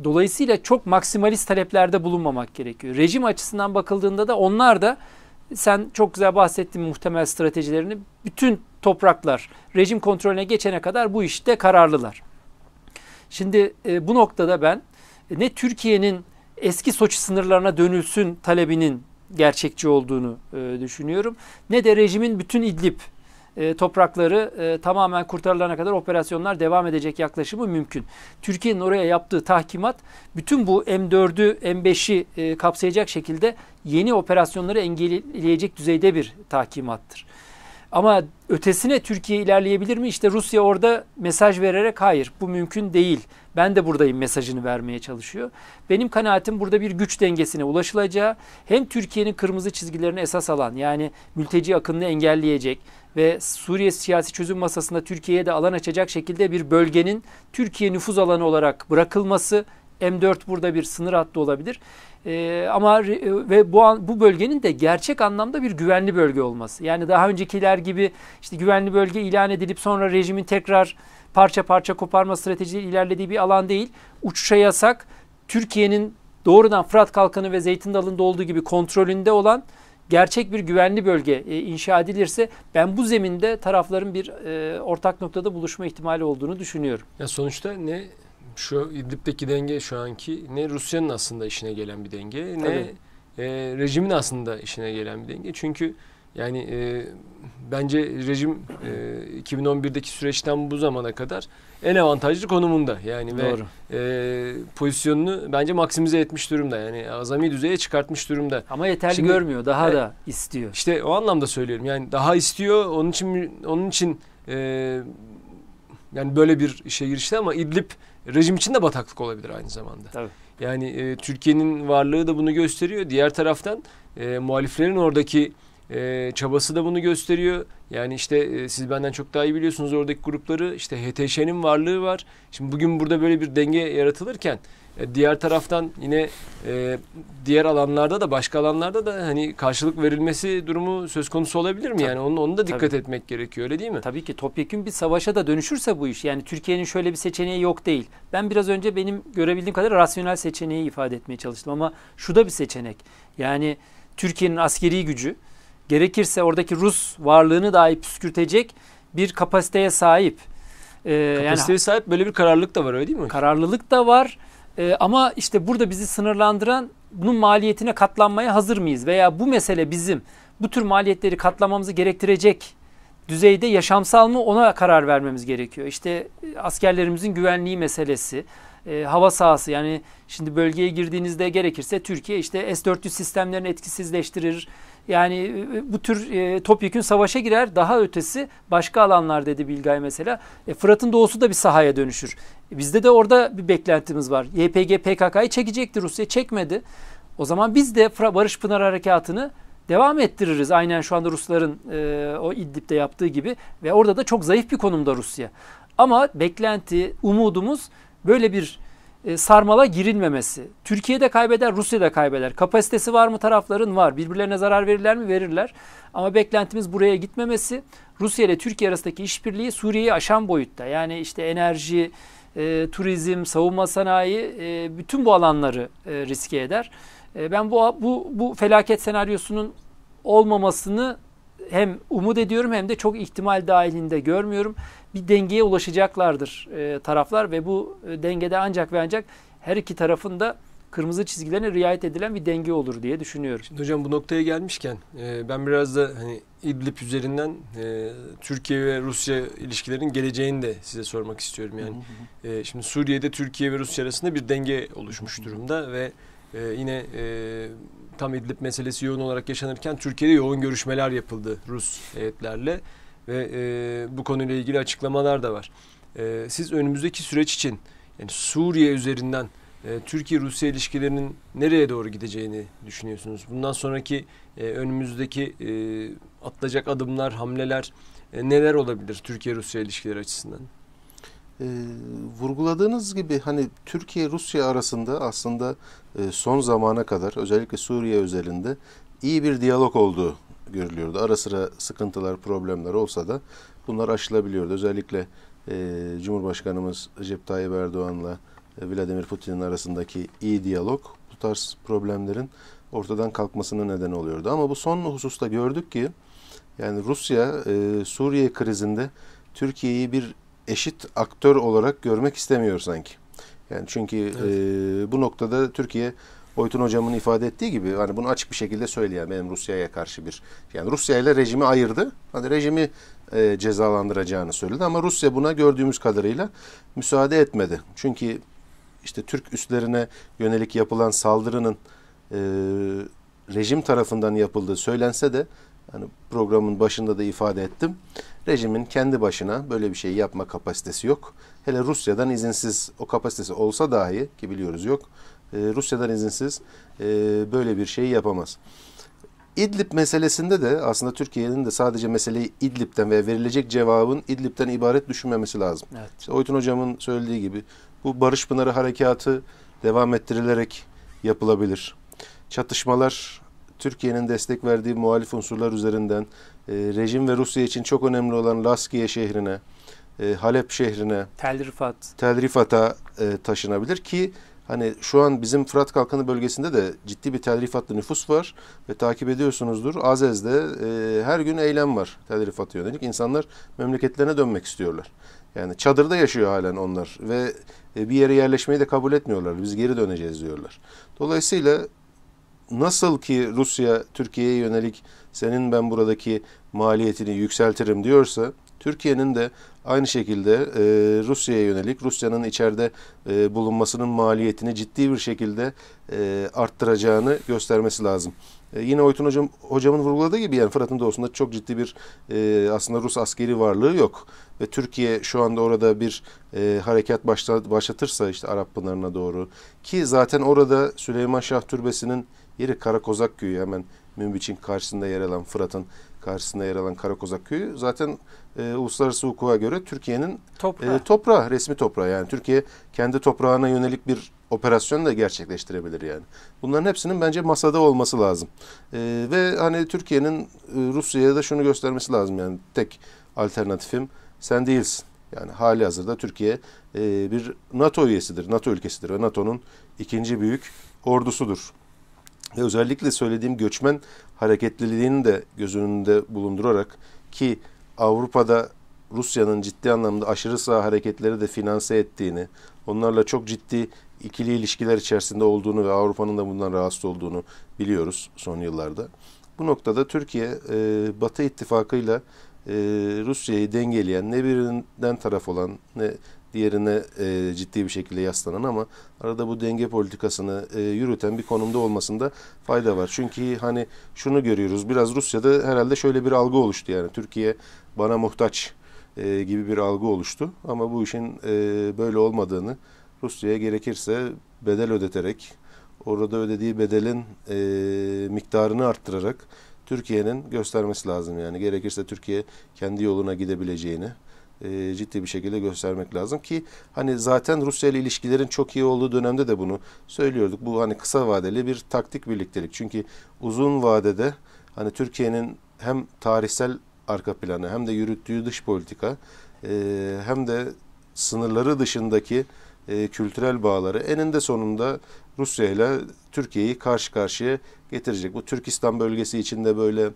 Dolayısıyla çok maksimalist taleplerde bulunmamak gerekiyor. Rejim açısından bakıldığında da onlar da sen çok güzel bahsettin muhtemel stratejilerini. Bütün topraklar rejim kontrolüne geçene kadar bu işte kararlılar. Şimdi e, bu noktada ben e, ne Türkiye'nin eski Soçi sınırlarına dönülsün talebinin gerçekçi olduğunu düşünüyorum. Ne de rejimin bütün İdlib e, toprakları e, tamamen kurtarılana kadar operasyonlar devam edecek yaklaşımı mümkün. Türkiye'nin oraya yaptığı tahkimat bütün bu M4'ü, M5'i e, kapsayacak şekilde yeni operasyonları engelleyecek düzeyde bir tahkimattır. Ama ötesine Türkiye ilerleyebilir mi? İşte Rusya orada mesaj vererek hayır bu mümkün değil ben de buradayım mesajını vermeye çalışıyor. Benim kanaatim burada bir güç dengesine ulaşılacağı hem Türkiye'nin kırmızı çizgilerini esas alan yani mülteci akınını engelleyecek ve Suriye siyasi çözüm masasında Türkiye'ye de alan açacak şekilde bir bölgenin Türkiye nüfuz alanı olarak bırakılması M4 burada bir sınır hattı olabilir. ee, ama e, ve bu an, bu bölgenin de gerçek anlamda bir güvenli bölge olması. Yani daha öncekiler gibi işte güvenli bölge ilan edilip sonra rejimin tekrar parça parça koparma stratejileri ilerlediği bir alan değil. Uçuşa yasak Türkiye'nin doğrudan Fırat Kalkanı ve Zeytin Dalı'nda olduğu gibi kontrolünde olan gerçek bir güvenli bölge e, inşa edilirse ben bu zeminde tarafların bir e, ortak noktada buluşma ihtimali olduğunu düşünüyorum. Ya sonuçta ne şu İdlib'deki denge şu anki ne Rusya'nın aslında işine gelen bir denge ne e, rejimin aslında işine gelen bir denge. Çünkü yani e, bence rejim e, 2011'deki süreçten bu zamana kadar en avantajlı konumunda yani Doğru. ve e, pozisyonunu bence maksimize etmiş durumda yani azami düzeye çıkartmış durumda. Ama yeterli Şimdi, görmüyor daha e, da istiyor. İşte o anlamda söylüyorum yani daha istiyor onun için onun için e, yani böyle bir şey girişti ama İdlib rejim için de bataklık olabilir aynı zamanda. Tabii. Yani e, Türkiye'nin varlığı da bunu gösteriyor. Diğer taraftan e, muhaliflerin oradaki e, çabası da bunu gösteriyor. Yani işte e, siz benden çok daha iyi biliyorsunuz oradaki grupları. İşte HTŞ'nin varlığı var. Şimdi bugün burada böyle bir denge yaratılırken e, diğer taraftan yine e, diğer alanlarda da başka alanlarda da hani karşılık verilmesi durumu söz konusu olabilir mi? Yani onun onu da dikkat Tabii. etmek gerekiyor öyle değil mi? Tabii ki topyekün bir savaşa da dönüşürse bu iş. Yani Türkiye'nin şöyle bir seçeneği yok değil. Ben biraz önce benim görebildiğim kadar rasyonel seçeneği ifade etmeye çalıştım ama şu da bir seçenek. Yani Türkiye'nin askeri gücü gerekirse oradaki Rus varlığını dahi püskürtecek bir kapasiteye sahip. Ee, kapasiteye yani, sahip böyle bir kararlılık da var öyle değil mi? Kararlılık da var ee, ama işte burada bizi sınırlandıran bunun maliyetine katlanmaya hazır mıyız? Veya bu mesele bizim bu tür maliyetleri katlamamızı gerektirecek düzeyde yaşamsal mı ona karar vermemiz gerekiyor. İşte e, askerlerimizin güvenliği meselesi, e, hava sahası yani şimdi bölgeye girdiğinizde gerekirse Türkiye işte S-400 sistemlerini etkisizleştirir, yani e, bu tür e, topyekün savaşa girer. Daha ötesi başka alanlar dedi Bilgay mesela. E, Fırat'ın doğusu da bir sahaya dönüşür. E, bizde de orada bir beklentimiz var. YPG PKK'yı çekecekti Rusya çekmedi. O zaman biz de Barış Pınar Harekatı'nı devam ettiririz. Aynen şu anda Rusların e, o İdlib'de yaptığı gibi ve orada da çok zayıf bir konumda Rusya. Ama beklenti, umudumuz böyle bir e, sarmala girilmemesi. Türkiye de kaybeder, Rusya da kaybeder. Kapasitesi var mı tarafların? Var. Birbirlerine zarar verirler mi? Verirler. Ama beklentimiz buraya gitmemesi. Rusya ile Türkiye arasındaki işbirliği Suriye'yi aşan boyutta. Yani işte enerji, e, turizm, savunma sanayi e, bütün bu alanları e, riske eder. E, ben bu, bu, bu felaket senaryosunun olmamasını hem umut ediyorum hem de çok ihtimal dahilinde görmüyorum. Bir dengeye ulaşacaklardır e, taraflar ve bu e, dengede ancak ve ancak her iki tarafın da kırmızı çizgilerine riayet edilen bir denge olur diye düşünüyorum. Şimdi hocam bu noktaya gelmişken e, ben biraz da hani İdlib üzerinden e, Türkiye ve Rusya ilişkilerinin geleceğini de size sormak istiyorum. Yani e, şimdi Suriye'de Türkiye ve Rusya arasında bir denge oluşmuş durumda ve e, yine e, tam İdlib meselesi yoğun olarak yaşanırken Türkiye'de yoğun görüşmeler yapıldı Rus heyetlerle ve e, bu konuyla ilgili açıklamalar da var. E, siz önümüzdeki süreç için yani Suriye üzerinden e, Türkiye-Rusya ilişkilerinin nereye doğru gideceğini düşünüyorsunuz? Bundan sonraki e, önümüzdeki e, atılacak adımlar, hamleler e, neler olabilir Türkiye-Rusya ilişkileri açısından? E, vurguladığınız gibi hani Türkiye-Rusya arasında aslında e, son zamana kadar özellikle Suriye özelinde iyi bir diyalog olduğu görülüyordu. Ara sıra sıkıntılar, problemler olsa da bunlar aşılabiliyordu. Özellikle e, Cumhurbaşkanımız Recep Tayyip Erdoğan'la e, Vladimir Putin'in arasındaki iyi diyalog bu tarz problemlerin ortadan kalkmasına neden oluyordu. Ama bu son hususta gördük ki yani Rusya e, Suriye krizinde Türkiye'yi bir eşit aktör olarak görmek istemiyor sanki. Yani çünkü evet. e, bu noktada Türkiye Oytun hocamın ifade ettiği gibi hani bunu açık bir şekilde söyleyen benim Rusya'ya karşı bir yani Rusya ile rejimi ayırdı. Hani rejimi e, cezalandıracağını söyledi ama Rusya buna gördüğümüz kadarıyla müsaade etmedi. Çünkü işte Türk üslerine yönelik yapılan saldırının e, rejim tarafından yapıldığı söylense de hani programın başında da ifade ettim. Rejimin kendi başına böyle bir şey yapma kapasitesi yok. Hele Rusya'dan izinsiz o kapasitesi olsa dahi ki biliyoruz yok. E, Rusya'dan izinsiz e, böyle bir şey yapamaz. İdlib meselesinde de aslında Türkiye'nin de sadece meseleyi İdlib'den ve verilecek cevabın İdlib'den ibaret düşünmemesi lazım. Evet. İşte Oytun Hocam'ın söylediği gibi bu Barış Pınarı harekatı devam ettirilerek yapılabilir. Çatışmalar Türkiye'nin destek verdiği muhalif unsurlar üzerinden e, rejim ve Rusya için çok önemli olan Laskiye şehrine, e, Halep şehrine, Tel Rifat, e, taşınabilir ki hani şu an bizim Fırat Kalkanı bölgesinde de ciddi bir Tel nüfus var ve takip ediyorsunuzdur. Azez'de e, her gün eylem var Tel Rifat'a yönelik. İnsanlar memleketlerine dönmek istiyorlar. Yani çadırda yaşıyor halen onlar ve e, bir yere yerleşmeyi de kabul etmiyorlar. Biz geri döneceğiz diyorlar. Dolayısıyla nasıl ki Rusya Türkiye'ye yönelik senin ben buradaki maliyetini yükseltirim diyorsa Türkiye'nin de aynı şekilde e, Rusya'ya yönelik Rusya'nın içeride e, bulunmasının maliyetini ciddi bir şekilde e, arttıracağını göstermesi lazım. E, yine Oytun hocam, hocamın vurguladığı gibi yani Fırat'ın doğusunda çok ciddi bir e, aslında Rus askeri varlığı yok. Ve Türkiye şu anda orada bir e, harekat başlatırsa işte Arap Pınarı'na doğru ki zaten orada Süleyman Şah Türbesi'nin Yeri Karakozak Köyü hemen Münbiç'in karşısında yer alan Fırat'ın karşısında yer alan Karakozak Köyü zaten e, uluslararası hukuka göre Türkiye'nin toprağı. E, toprağı, resmi toprağı. Yani Türkiye kendi toprağına yönelik bir operasyon da gerçekleştirebilir yani. Bunların hepsinin bence masada olması lazım. E, ve hani Türkiye'nin e, Rusya'ya da şunu göstermesi lazım yani tek alternatifim sen değilsin. Yani hali hazırda Türkiye e, bir NATO üyesidir, NATO ülkesidir ve NATO'nun ikinci büyük ordusudur. Ve özellikle söylediğim göçmen hareketliliğini de göz önünde bulundurarak ki Avrupa'da Rusya'nın ciddi anlamda aşırı sağ hareketleri de finanse ettiğini, onlarla çok ciddi ikili ilişkiler içerisinde olduğunu ve Avrupa'nın da bundan rahatsız olduğunu biliyoruz son yıllarda. Bu noktada Türkiye e, Batı ittifakıyla e, Rusya'yı dengeleyen ne birinden taraf olan ne diğerine e, ciddi bir şekilde yaslanan ama arada bu denge politikasını e, yürüten bir konumda olmasında fayda var. Çünkü hani şunu görüyoruz biraz Rusya'da herhalde şöyle bir algı oluştu yani Türkiye bana muhtaç e, gibi bir algı oluştu ama bu işin e, böyle olmadığını Rusya'ya gerekirse bedel ödeterek orada ödediği bedelin e, miktarını arttırarak Türkiye'nin göstermesi lazım yani gerekirse Türkiye kendi yoluna gidebileceğini e, ciddi bir şekilde göstermek lazım ki hani zaten Rusya ile ilişkilerin çok iyi olduğu dönemde de bunu söylüyorduk. Bu hani kısa vadeli bir taktik birliktelik. Çünkü uzun vadede hani Türkiye'nin hem tarihsel arka planı hem de yürüttüğü dış politika e, hem de sınırları dışındaki e, kültürel bağları eninde sonunda Rusya ile Türkiye'yi karşı karşıya getirecek. Bu Türkistan bölgesi içinde böyle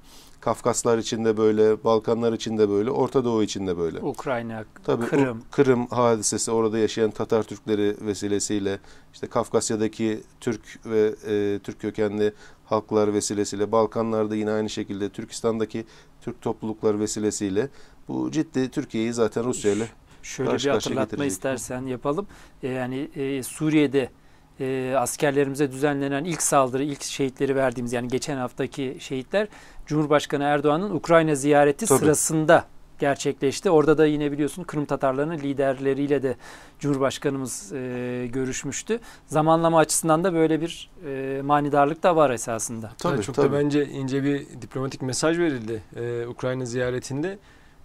Kafkaslar için de böyle, Balkanlar için de böyle, Orta Doğu için de böyle. Ukrayna, Tabii, Kırım. O, Kırım hadisesi orada yaşayan Tatar Türkleri vesilesiyle, işte Kafkasya'daki Türk ve e, Türk kökenli halklar vesilesiyle, Balkanlarda yine aynı şekilde Türkistan'daki Türk toplulukları vesilesiyle bu ciddi Türkiye'yi zaten Rusya ile Şöyle karşı bir hatırlatma istersen yapalım. E, yani e, Suriye'de e, askerlerimize düzenlenen ilk saldırı, ilk şehitleri verdiğimiz yani geçen haftaki şehitler Cumhurbaşkanı Erdoğan'ın Ukrayna ziyareti Tabii. sırasında gerçekleşti. Orada da yine biliyorsun Kırım Tatarlarının liderleriyle de Cumhurbaşkanımız e, görüşmüştü. Zamanlama açısından da böyle bir e, manidarlık da var esasında. Tabii, yani çok tabii. da bence ince bir diplomatik mesaj verildi e, Ukrayna ziyaretinde.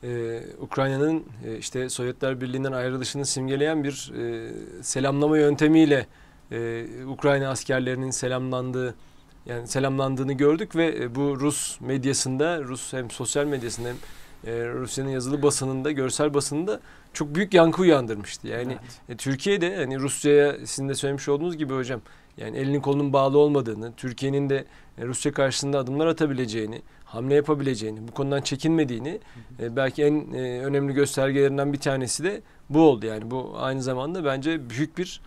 Ee, Ukrayna'nın e, işte Sovyetler Birliği'nden ayrılışını simgeleyen bir e, selamlama yöntemiyle e, Ukrayna askerlerinin selamlandığı yani selamlandığını gördük ve e, bu Rus medyasında, Rus hem sosyal medyasında hem e, Rusya'nın yazılı basınında, görsel basınında çok büyük yankı uyandırmıştı. Yani evet. e, Türkiye'de hani Rusya'ya sizin de söylemiş olduğunuz gibi hocam yani elinin kolunun bağlı olmadığını, Türkiye'nin de e, Rusya karşısında adımlar atabileceğini, hamle yapabileceğini, bu konudan çekinmediğini e, belki en e, önemli göstergelerinden bir tanesi de bu oldu. Yani bu aynı zamanda bence büyük bir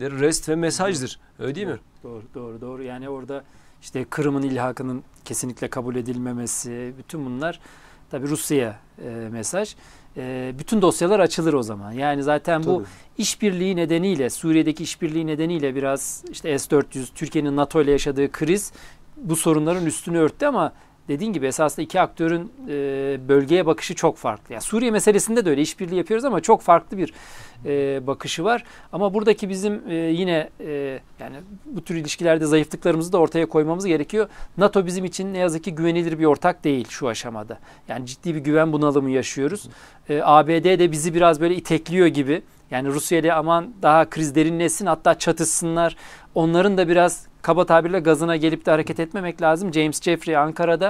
rest ve mesajdır. Öyle değil mi? Doğru, doğru, doğru. Yani orada işte Kırım'ın ilhakının kesinlikle kabul edilmemesi, bütün bunlar tabii Rusya'ya e, mesaj. E, bütün dosyalar açılır o zaman. Yani zaten tabii. bu işbirliği nedeniyle, Suriye'deki işbirliği nedeniyle biraz işte S-400, Türkiye'nin NATO ile yaşadığı kriz bu sorunların üstünü örttü ama dediğin gibi esasında iki aktörün e, bölgeye bakışı çok farklı. Yani Suriye meselesinde de öyle işbirliği yapıyoruz ama çok farklı bir e, bakışı var. Ama buradaki bizim e, yine e, yani bu tür ilişkilerde zayıflıklarımızı da ortaya koymamız gerekiyor. NATO bizim için ne yazık ki güvenilir bir ortak değil şu aşamada. Yani ciddi bir güven bunalımı yaşıyoruz. E, ABD de bizi biraz böyle itekliyor gibi. Yani Rusya ile aman daha kriz derinleşsin hatta çatışsınlar. Onların da biraz kaba tabirle gazına gelip de hareket etmemek lazım. James Jeffrey Ankara'da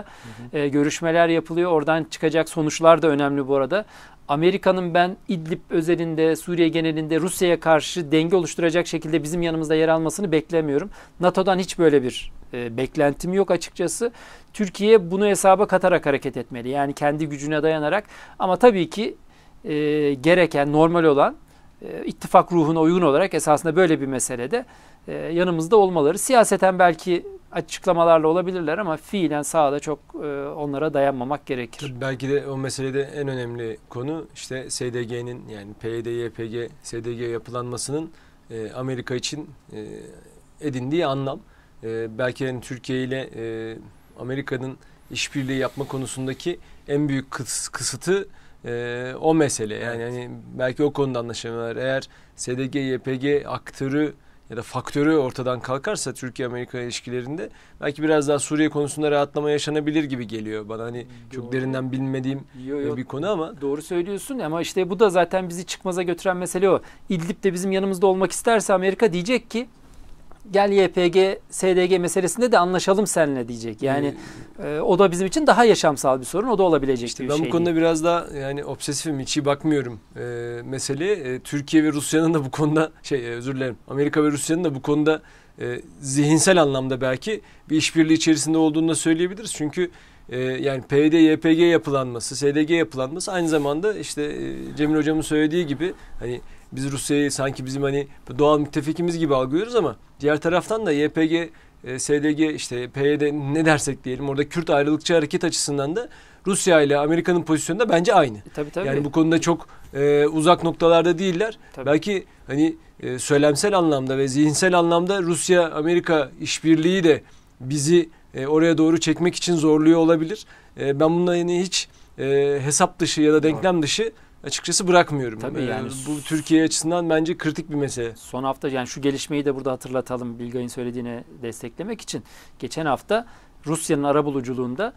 hı hı. E, görüşmeler yapılıyor. Oradan çıkacak sonuçlar da önemli bu arada. Amerika'nın ben İdlib özelinde, Suriye genelinde Rusya'ya karşı denge oluşturacak şekilde bizim yanımızda yer almasını beklemiyorum. NATO'dan hiç böyle bir e, beklentim yok açıkçası. Türkiye bunu hesaba katarak hareket etmeli. Yani kendi gücüne dayanarak ama tabii ki e, gereken normal olan ee, ittifak ruhuna uygun olarak esasında böyle bir meselede e, yanımızda olmaları. Siyaseten belki açıklamalarla olabilirler ama fiilen sahada çok e, onlara dayanmamak gerekir. Belki de o meselede en önemli konu işte SDG'nin yani PYD, YPG, SDG yapılanmasının e, Amerika için edindiği anlam. Belki yani Türkiye ile Amerika'nın işbirliği yapma konusundaki en büyük kısıtı e, o mesele. Yani evet. hani belki o konuda anlaşamıyorlar. Eğer SDG, YPG aktörü ya da faktörü ortadan kalkarsa Türkiye-Amerika ilişkilerinde belki biraz daha Suriye konusunda rahatlama yaşanabilir gibi geliyor bana. Hani doğru. çok derinden bilmediğim yo, yo, e, bir konu ama. Doğru söylüyorsun ama işte bu da zaten bizi çıkmaza götüren mesele o. İdlib de bizim yanımızda olmak isterse Amerika diyecek ki gel YPG, SDG meselesinde de anlaşalım seninle diyecek. Yani hmm. e, o da bizim için daha yaşamsal bir sorun. O da olabilecek işte bir ben şey. Ben bu konuda değil. biraz daha yani obsesifim. Hiç bakmıyorum e, meseleye. E, Türkiye ve Rusya'nın da bu konuda şey e, özür dilerim. Amerika ve Rusya'nın da bu konuda e, zihinsel anlamda belki bir işbirliği içerisinde olduğunu da söyleyebiliriz. Çünkü ee, yani PYD, YPG yapılanması, SDG yapılanması aynı zamanda işte e, Cemil Hocam'ın söylediği gibi hani biz Rusya'yı sanki bizim hani doğal müttefikimiz gibi algılıyoruz ama diğer taraftan da YPG, e, SDG işte PYD ne dersek diyelim orada Kürt ayrılıkçı hareket açısından da Rusya ile Amerika'nın pozisyonu da bence aynı. E, tabii tabii. Yani bu konuda çok e, uzak noktalarda değiller. Tabii. Belki hani e, söylemsel anlamda ve zihinsel anlamda Rusya Amerika işbirliği de bizi e, oraya doğru çekmek için zorluyor olabilir. E, ben bunu yani hiç e, hesap dışı ya da denklem dışı açıkçası bırakmıyorum. Tabii e, yani bu Türkiye açısından bence kritik bir mesele. Son hafta yani şu gelişmeyi de burada hatırlatalım Bilgay'ın söylediğini desteklemek için. Geçen hafta Rusya'nın arabuluculuğunda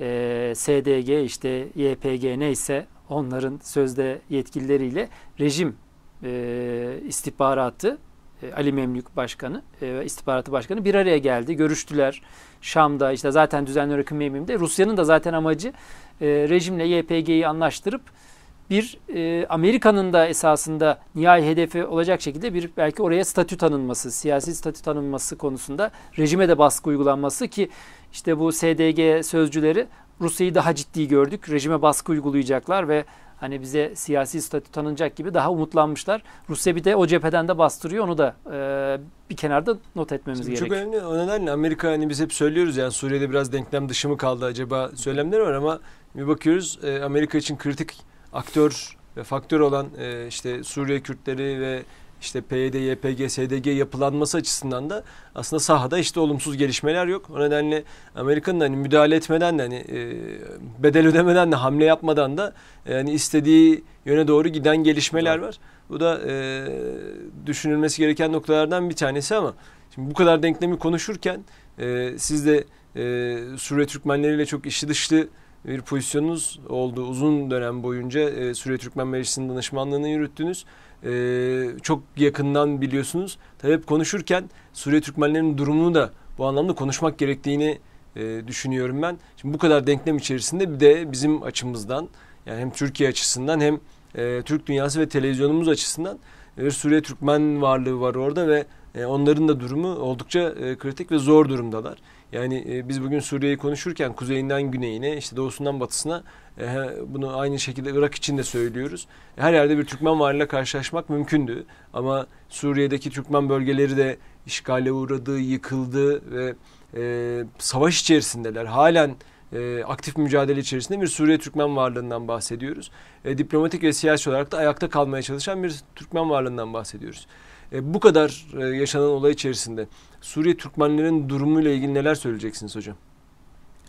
e, SDG işte YPG neyse onların sözde yetkilileriyle rejim e, istihbaratı e, Ali Memlük Başkanı e, ve İstihbaratı Başkanı bir araya geldi. Görüştüler. Şam'da işte zaten düzenli öğretim meviminde. Rusya'nın da zaten amacı e, rejimle YPG'yi anlaştırıp bir e, Amerika'nın da esasında nihai hedefi olacak şekilde bir belki oraya statü tanınması, siyasi statü tanınması konusunda rejime de baskı uygulanması ki işte bu SDG sözcüleri Rusya'yı daha ciddi gördük. Rejime baskı uygulayacaklar ve hani bize siyasi statü tanınacak gibi daha umutlanmışlar. Rusya bir de o cepheden de bastırıyor. Onu da e, bir kenarda not etmemiz Şimdi gerek. Çok önemli. O nedenle Amerika hani biz hep söylüyoruz yani Suriye'de biraz denklem dışı mı kaldı acaba söylemler var ama bir bakıyoruz e, Amerika için kritik aktör ve faktör olan e, işte Suriye Kürtleri ve işte PYD, YPG, SDG yapılanması açısından da aslında sahada işte olumsuz gelişmeler yok. O nedenle Amerika'nın hani müdahale etmeden de hani e, bedel ödemeden de hamle yapmadan da yani e, istediği yöne doğru giden gelişmeler var. Bu da e, düşünülmesi gereken noktalardan bir tanesi ama şimdi bu kadar denklemi konuşurken siz de Suriye Türkmenleriyle çok işi dışlı bir pozisyonunuz oldu. Uzun dönem boyunca Suriye Türkmen Meclisi'nin danışmanlığını yürüttünüz e, çok yakından biliyorsunuz. Tabi hep konuşurken Suriye Türkmenlerinin durumunu da bu anlamda konuşmak gerektiğini e, düşünüyorum ben. Şimdi bu kadar denklem içerisinde bir de bizim açımızdan yani hem Türkiye açısından hem e, Türk dünyası ve televizyonumuz açısından e, Suriye Türkmen varlığı var orada ve e, onların da durumu oldukça e, kritik ve zor durumdalar. Yani e, biz bugün Suriye'yi konuşurken kuzeyinden güneyine, işte doğusundan batısına e, bunu aynı şekilde Irak için de söylüyoruz. E, her yerde bir Türkmen varlığıyla karşılaşmak mümkündü. Ama Suriye'deki Türkmen bölgeleri de işgale uğradı, yıkıldı ve savaş içerisindeler. Halen aktif mücadele içerisinde bir Suriye Türkmen varlığından bahsediyoruz. diplomatik ve siyasi olarak da ayakta kalmaya çalışan bir Türkmen varlığından bahsediyoruz. E, bu kadar e, yaşanan olay içerisinde Suriye Türkmenlerin durumuyla ilgili neler söyleyeceksiniz hocam?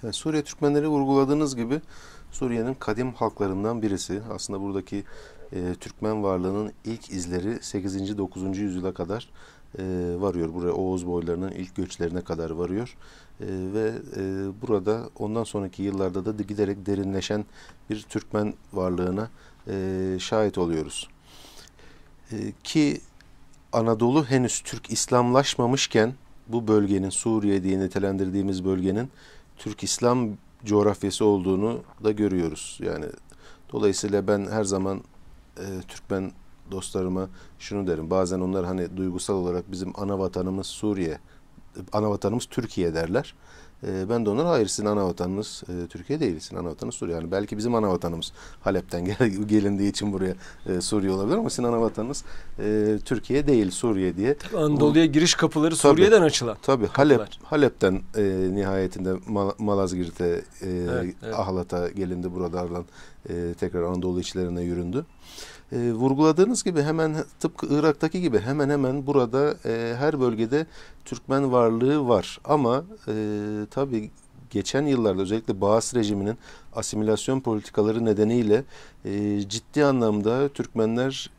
Yani Suriye Türkmenleri vurguladığınız gibi Suriye'nin kadim halklarından birisi. Aslında buradaki e, Türkmen varlığının ilk izleri 8. 9. yüzyıla kadar e, varıyor. Buraya Oğuz boylarının ilk göçlerine kadar varıyor. E, ve e, burada ondan sonraki yıllarda da giderek derinleşen bir Türkmen varlığına e, şahit oluyoruz. E, ki Anadolu henüz Türk İslamlaşmamışken bu bölgenin Suriye diye nitelendirdiğimiz bölgenin Türk İslam coğrafyası olduğunu da görüyoruz. Yani dolayısıyla ben her zaman e, Türkmen dostlarıma şunu derim. Bazen onlar hani duygusal olarak bizim ana vatanımız Suriye, ana vatanımız Türkiye derler. Ee, ben de onlara hayır sizin ana vatanınız e, Türkiye değil, sizin ana vatanınız Suriye. Yani belki bizim ana vatanımız Halep'ten (laughs) gel, gelindiği için buraya e, Suriye olabilir ama sizin ana vatanınız e, Türkiye değil, Suriye diye. Tabii Anadolu'ya giriş kapıları tabii, Suriye'den açılan. Tabii kapılar. Halep, Halep'ten e, nihayetinde Mal Malazgirt'e, e, evet, evet. Ahlat'a gelindi, burada aralan e, tekrar Anadolu içlerine yüründü. E, vurguladığınız gibi hemen tıpkı Irak'taki gibi hemen hemen burada e, her bölgede Türkmen varlığı var. Ama e, tabii geçen yıllarda özellikle Baas rejiminin asimilasyon politikaları nedeniyle e, ciddi anlamda Türkmenler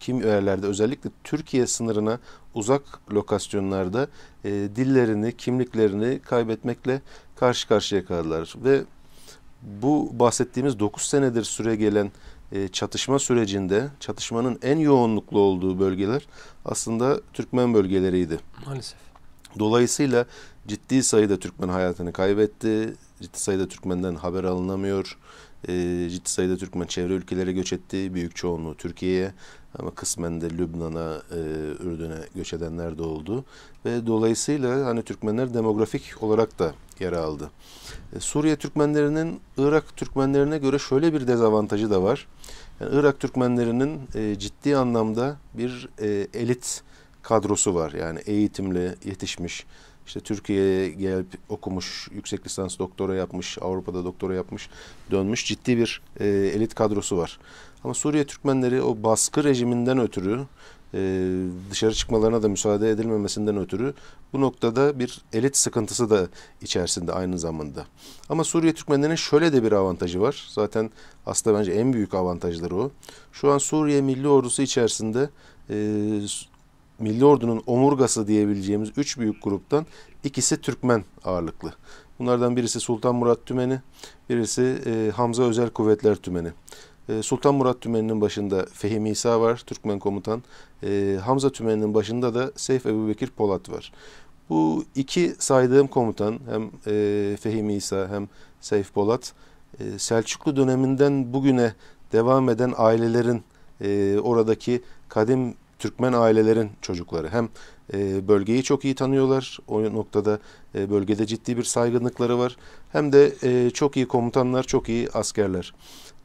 kim yerlerde özellikle Türkiye sınırına uzak lokasyonlarda e, dillerini, kimliklerini kaybetmekle karşı karşıya kaldılar. Ve bu bahsettiğimiz 9 senedir süre gelen e, çatışma sürecinde çatışmanın en yoğunluklu olduğu bölgeler aslında Türkmen bölgeleriydi. Maalesef. Dolayısıyla ciddi sayıda Türkmen hayatını kaybetti. Ciddi sayıda Türkmen'den haber alınamıyor. Ee, ciddi sayıda Türkmen çevre ülkelere göç etti. Büyük çoğunluğu Türkiye'ye ama kısmen de Lübnan'a, e, Ürdün'e göç edenler de oldu. Ve dolayısıyla hani Türkmenler demografik olarak da yer aldı. E, Suriye Türkmenlerinin Irak Türkmenlerine göre şöyle bir dezavantajı da var. Yani Irak Türkmenlerinin e, ciddi anlamda bir e, elit kadrosu var. Yani eğitimli, yetişmiş, işte Türkiye'ye gelip okumuş, yüksek lisans doktora yapmış, Avrupa'da doktora yapmış, dönmüş ciddi bir e, elit kadrosu var. Ama Suriye Türkmenleri o baskı rejiminden ötürü ee, dışarı çıkmalarına da müsaade edilmemesinden ötürü bu noktada bir elit sıkıntısı da içerisinde aynı zamanda. Ama Suriye Türkmenlerinin şöyle de bir avantajı var. Zaten aslında bence en büyük avantajları o. Şu an Suriye Milli Ordusu içerisinde e, Milli Ordu'nun omurgası diyebileceğimiz üç büyük gruptan ikisi Türkmen ağırlıklı. Bunlardan birisi Sultan Murat Tümeni, birisi e, Hamza Özel Kuvvetler Tümeni. E, Sultan Murat Tümeni'nin başında Fehim İsa var, Türkmen komutan. E, Hamza Tümeni'nin başında da Seyf Bekir Polat var. Bu iki saydığım komutan hem e, Fehim İsa hem Seyf Polat e, Selçuklu döneminden bugüne devam eden ailelerin e, oradaki kadim Türkmen ailelerin çocukları. Hem e, bölgeyi çok iyi tanıyorlar. O noktada e, bölgede ciddi bir saygınlıkları var. Hem de e, çok iyi komutanlar, çok iyi askerler.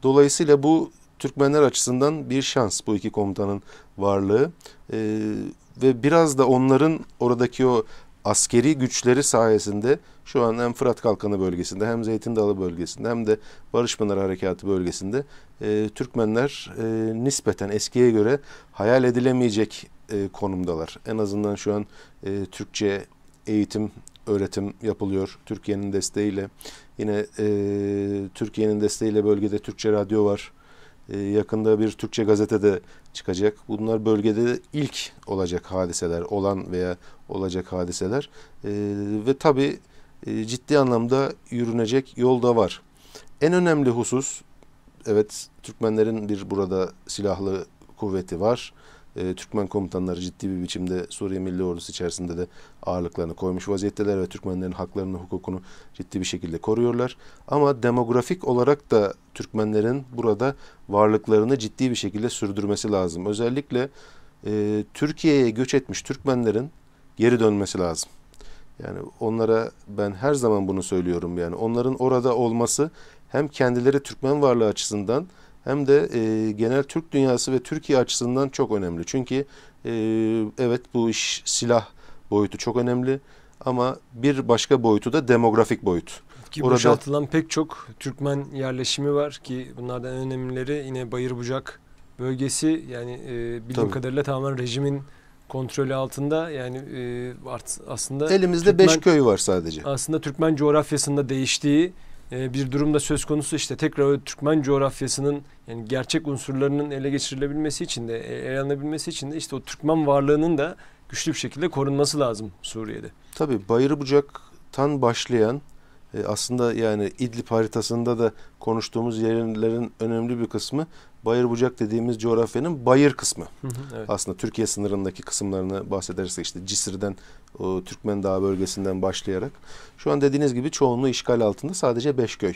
Dolayısıyla bu Türkmenler açısından bir şans bu iki komutanın varlığı. E, ve biraz da onların oradaki o askeri güçleri sayesinde şu an hem Fırat Kalkanı bölgesinde hem Zeytin Dalı bölgesinde hem de Barış Pınar Harekatı bölgesinde e, Türkmenler e, nispeten eskiye göre hayal edilemeyecek e, konumdalar. En azından şu an e, Türkçe eğitim öğretim yapılıyor Türkiye'nin desteğiyle. Yine e, Türkiye'nin desteğiyle bölgede Türkçe radyo var. E, yakında bir Türkçe gazetede çıkacak. Bunlar bölgede de ilk olacak hadiseler, olan veya olacak hadiseler e, ve tabi e, ciddi anlamda yürünecek yolda var. En önemli husus, evet Türkmenlerin bir burada silahlı kuvveti var e, Türkmen komutanları ciddi bir biçimde Suriye Milli Ordusu içerisinde de ağırlıklarını koymuş vaziyetteler ve Türkmenlerin haklarını, hukukunu ciddi bir şekilde koruyorlar. Ama demografik olarak da Türkmenlerin burada varlıklarını ciddi bir şekilde sürdürmesi lazım. Özellikle e, Türkiye'ye göç etmiş Türkmenlerin geri dönmesi lazım. Yani onlara ben her zaman bunu söylüyorum yani onların orada olması hem kendileri Türkmen varlığı açısından hem de e, genel Türk dünyası ve Türkiye açısından çok önemli. Çünkü e, evet bu iş silah boyutu çok önemli ama bir başka boyutu da demografik boyut. Ki Orada, boşaltılan pek çok Türkmen yerleşimi var ki bunlardan en önemlileri yine Bayır Bucak bölgesi yani e, bildiğim tabii. kadarıyla tamamen rejimin kontrolü altında yani e, aslında elimizde Türkmen, beş köy var sadece. Aslında Türkmen coğrafyasında değiştiği ee, bir durumda söz konusu işte tekrar Türkmen coğrafyasının yani gerçek unsurlarının ele geçirilebilmesi için de e, ele alınabilmesi için de işte o Türkmen varlığının da güçlü bir şekilde korunması lazım Suriye'de. Tabii Bayır Bucak'tan başlayan e, aslında yani İdlib haritasında da konuştuğumuz yerlerin önemli bir kısmı Bayır Bucak dediğimiz coğrafyanın bayır kısmı. Hı hı, evet. Aslında Türkiye sınırındaki kısımlarını bahsedersek işte Cisir'den o Türkmen Dağı bölgesinden başlayarak şu an dediğiniz gibi çoğunluğu işgal altında sadece Beşköy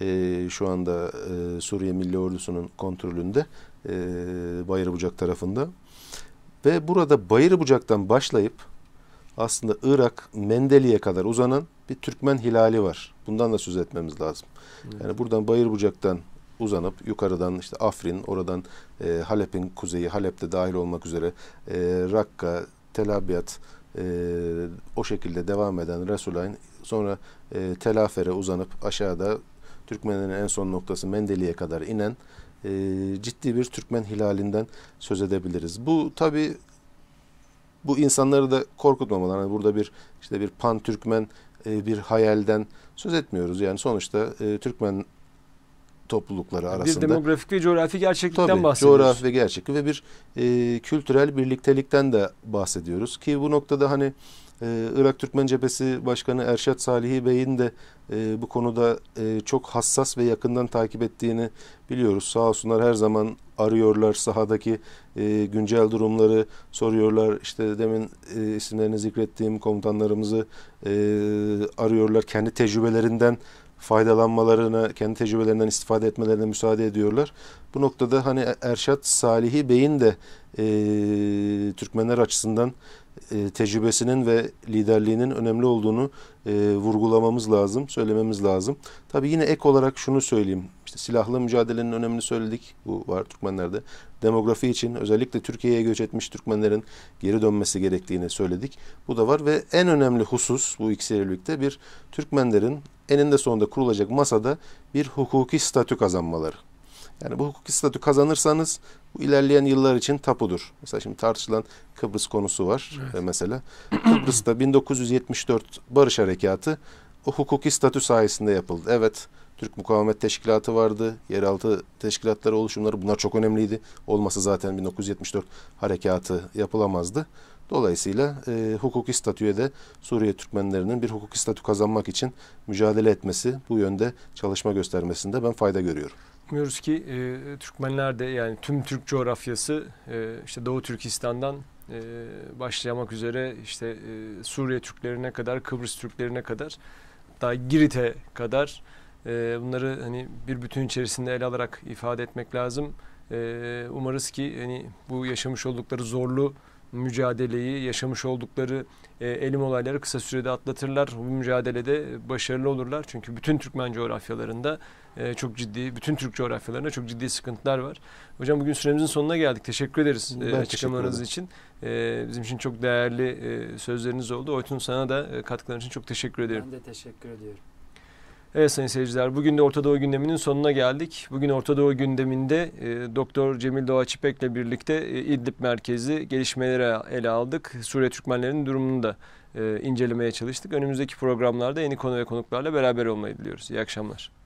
e, şu anda e, Suriye Milli Ordusu'nun kontrolünde e, Bayır Bucak tarafında. Ve burada Bayır Bucak'tan başlayıp aslında Irak Mendeli'ye kadar uzanan bir Türkmen hilali var. Bundan da söz etmemiz lazım. Evet. Yani buradan Bayır Bucak'tan uzanıp yukarıdan işte Afrin, oradan e, Halep'in kuzeyi, Halep'te dahil olmak üzere e, Rakka, Tel Abyad, e, o şekilde devam eden Resulayn sonra e, Telafer'e uzanıp aşağıda Türkmenlerin en son noktası Mendeli'ye kadar inen e, ciddi bir Türkmen hilalinden söz edebiliriz. Bu tabi bu insanları da korkutmamalar. Yani burada bir işte bir pan Türkmen e, bir hayalden söz etmiyoruz. Yani sonuçta e, Türkmen toplulukları arasında. Bir demografik ve coğrafi gerçeklikten Tabii, bahsediyoruz. coğrafi ve gerçeklik ve bir e, kültürel birliktelikten de bahsediyoruz. Ki bu noktada hani e, Irak Türkmen Cephesi Başkanı Erşat Salihi Bey'in de e, bu konuda e, çok hassas ve yakından takip ettiğini biliyoruz. Sağ olsunlar her zaman arıyorlar sahadaki e, güncel durumları soruyorlar. İşte demin e, isimlerini zikrettiğim komutanlarımızı e, arıyorlar. Kendi tecrübelerinden faydalanmalarını, kendi tecrübelerinden istifade etmelerine müsaade ediyorlar. Bu noktada hani Erşat Salihi Bey'in de e, Türkmenler açısından e, tecrübesinin ve liderliğinin önemli olduğunu e, vurgulamamız lazım, söylememiz lazım. Tabii yine ek olarak şunu söyleyeyim. İşte silahlı mücadelenin önemini söyledik. Bu var Türkmenlerde. Demografi için özellikle Türkiye'ye göç etmiş Türkmenlerin geri dönmesi gerektiğini söyledik. Bu da var ve en önemli husus bu ikisiyle birlikte bir Türkmenlerin eninde sonunda kurulacak masada bir hukuki statü kazanmaları. Yani bu hukuki statü kazanırsanız bu ilerleyen yıllar için tapudur. Mesela şimdi tartışılan Kıbrıs konusu var evet. E, mesela. Kıbrıs'ta 1974 Barış Harekatı o hukuki statü sayesinde yapıldı. Evet Türk Mukavemet Teşkilatı vardı. Yeraltı teşkilatları oluşumları bunlar çok önemliydi. Olması zaten 1974 harekatı yapılamazdı. Dolayısıyla e, hukuki statüye de Suriye Türkmenlerinin bir hukuki statü kazanmak için mücadele etmesi, bu yönde çalışma göstermesinde ben fayda görüyorum. Umuyoruz ki e, Türkmenler de yani tüm Türk coğrafyası e, işte Doğu Türkistan'dan e, başlayamak üzere işte e, Suriye Türklerine kadar, Kıbrıs Türklerine kadar hatta Girit'e kadar e, bunları hani bir bütün içerisinde ele alarak ifade etmek lazım. E, umarız ki hani bu yaşamış oldukları zorlu mücadeleyi, yaşamış oldukları e, elim olayları kısa sürede atlatırlar. Bu mücadelede başarılı olurlar. Çünkü bütün Türkmen coğrafyalarında e, çok ciddi, bütün Türk coğrafyalarında çok ciddi sıkıntılar var. Hocam bugün süremizin sonuna geldik. Teşekkür ederiz e, açıklamalarınız için. E, bizim için çok değerli e, sözleriniz oldu. Oytun sana da e, katkıların için çok teşekkür ederim. Ben de teşekkür ediyorum. Evet sayın seyirciler bugün de Orta Doğu gündeminin sonuna geldik. Bugün Orta Doğu gündeminde e, Doktor Cemil Doğa İpek'le birlikte e, İdlib merkezi gelişmeleri ele aldık. Suriye Türkmenlerinin durumunu da e, incelemeye çalıştık. Önümüzdeki programlarda yeni konu ve konuklarla beraber olmayı diliyoruz. İyi akşamlar.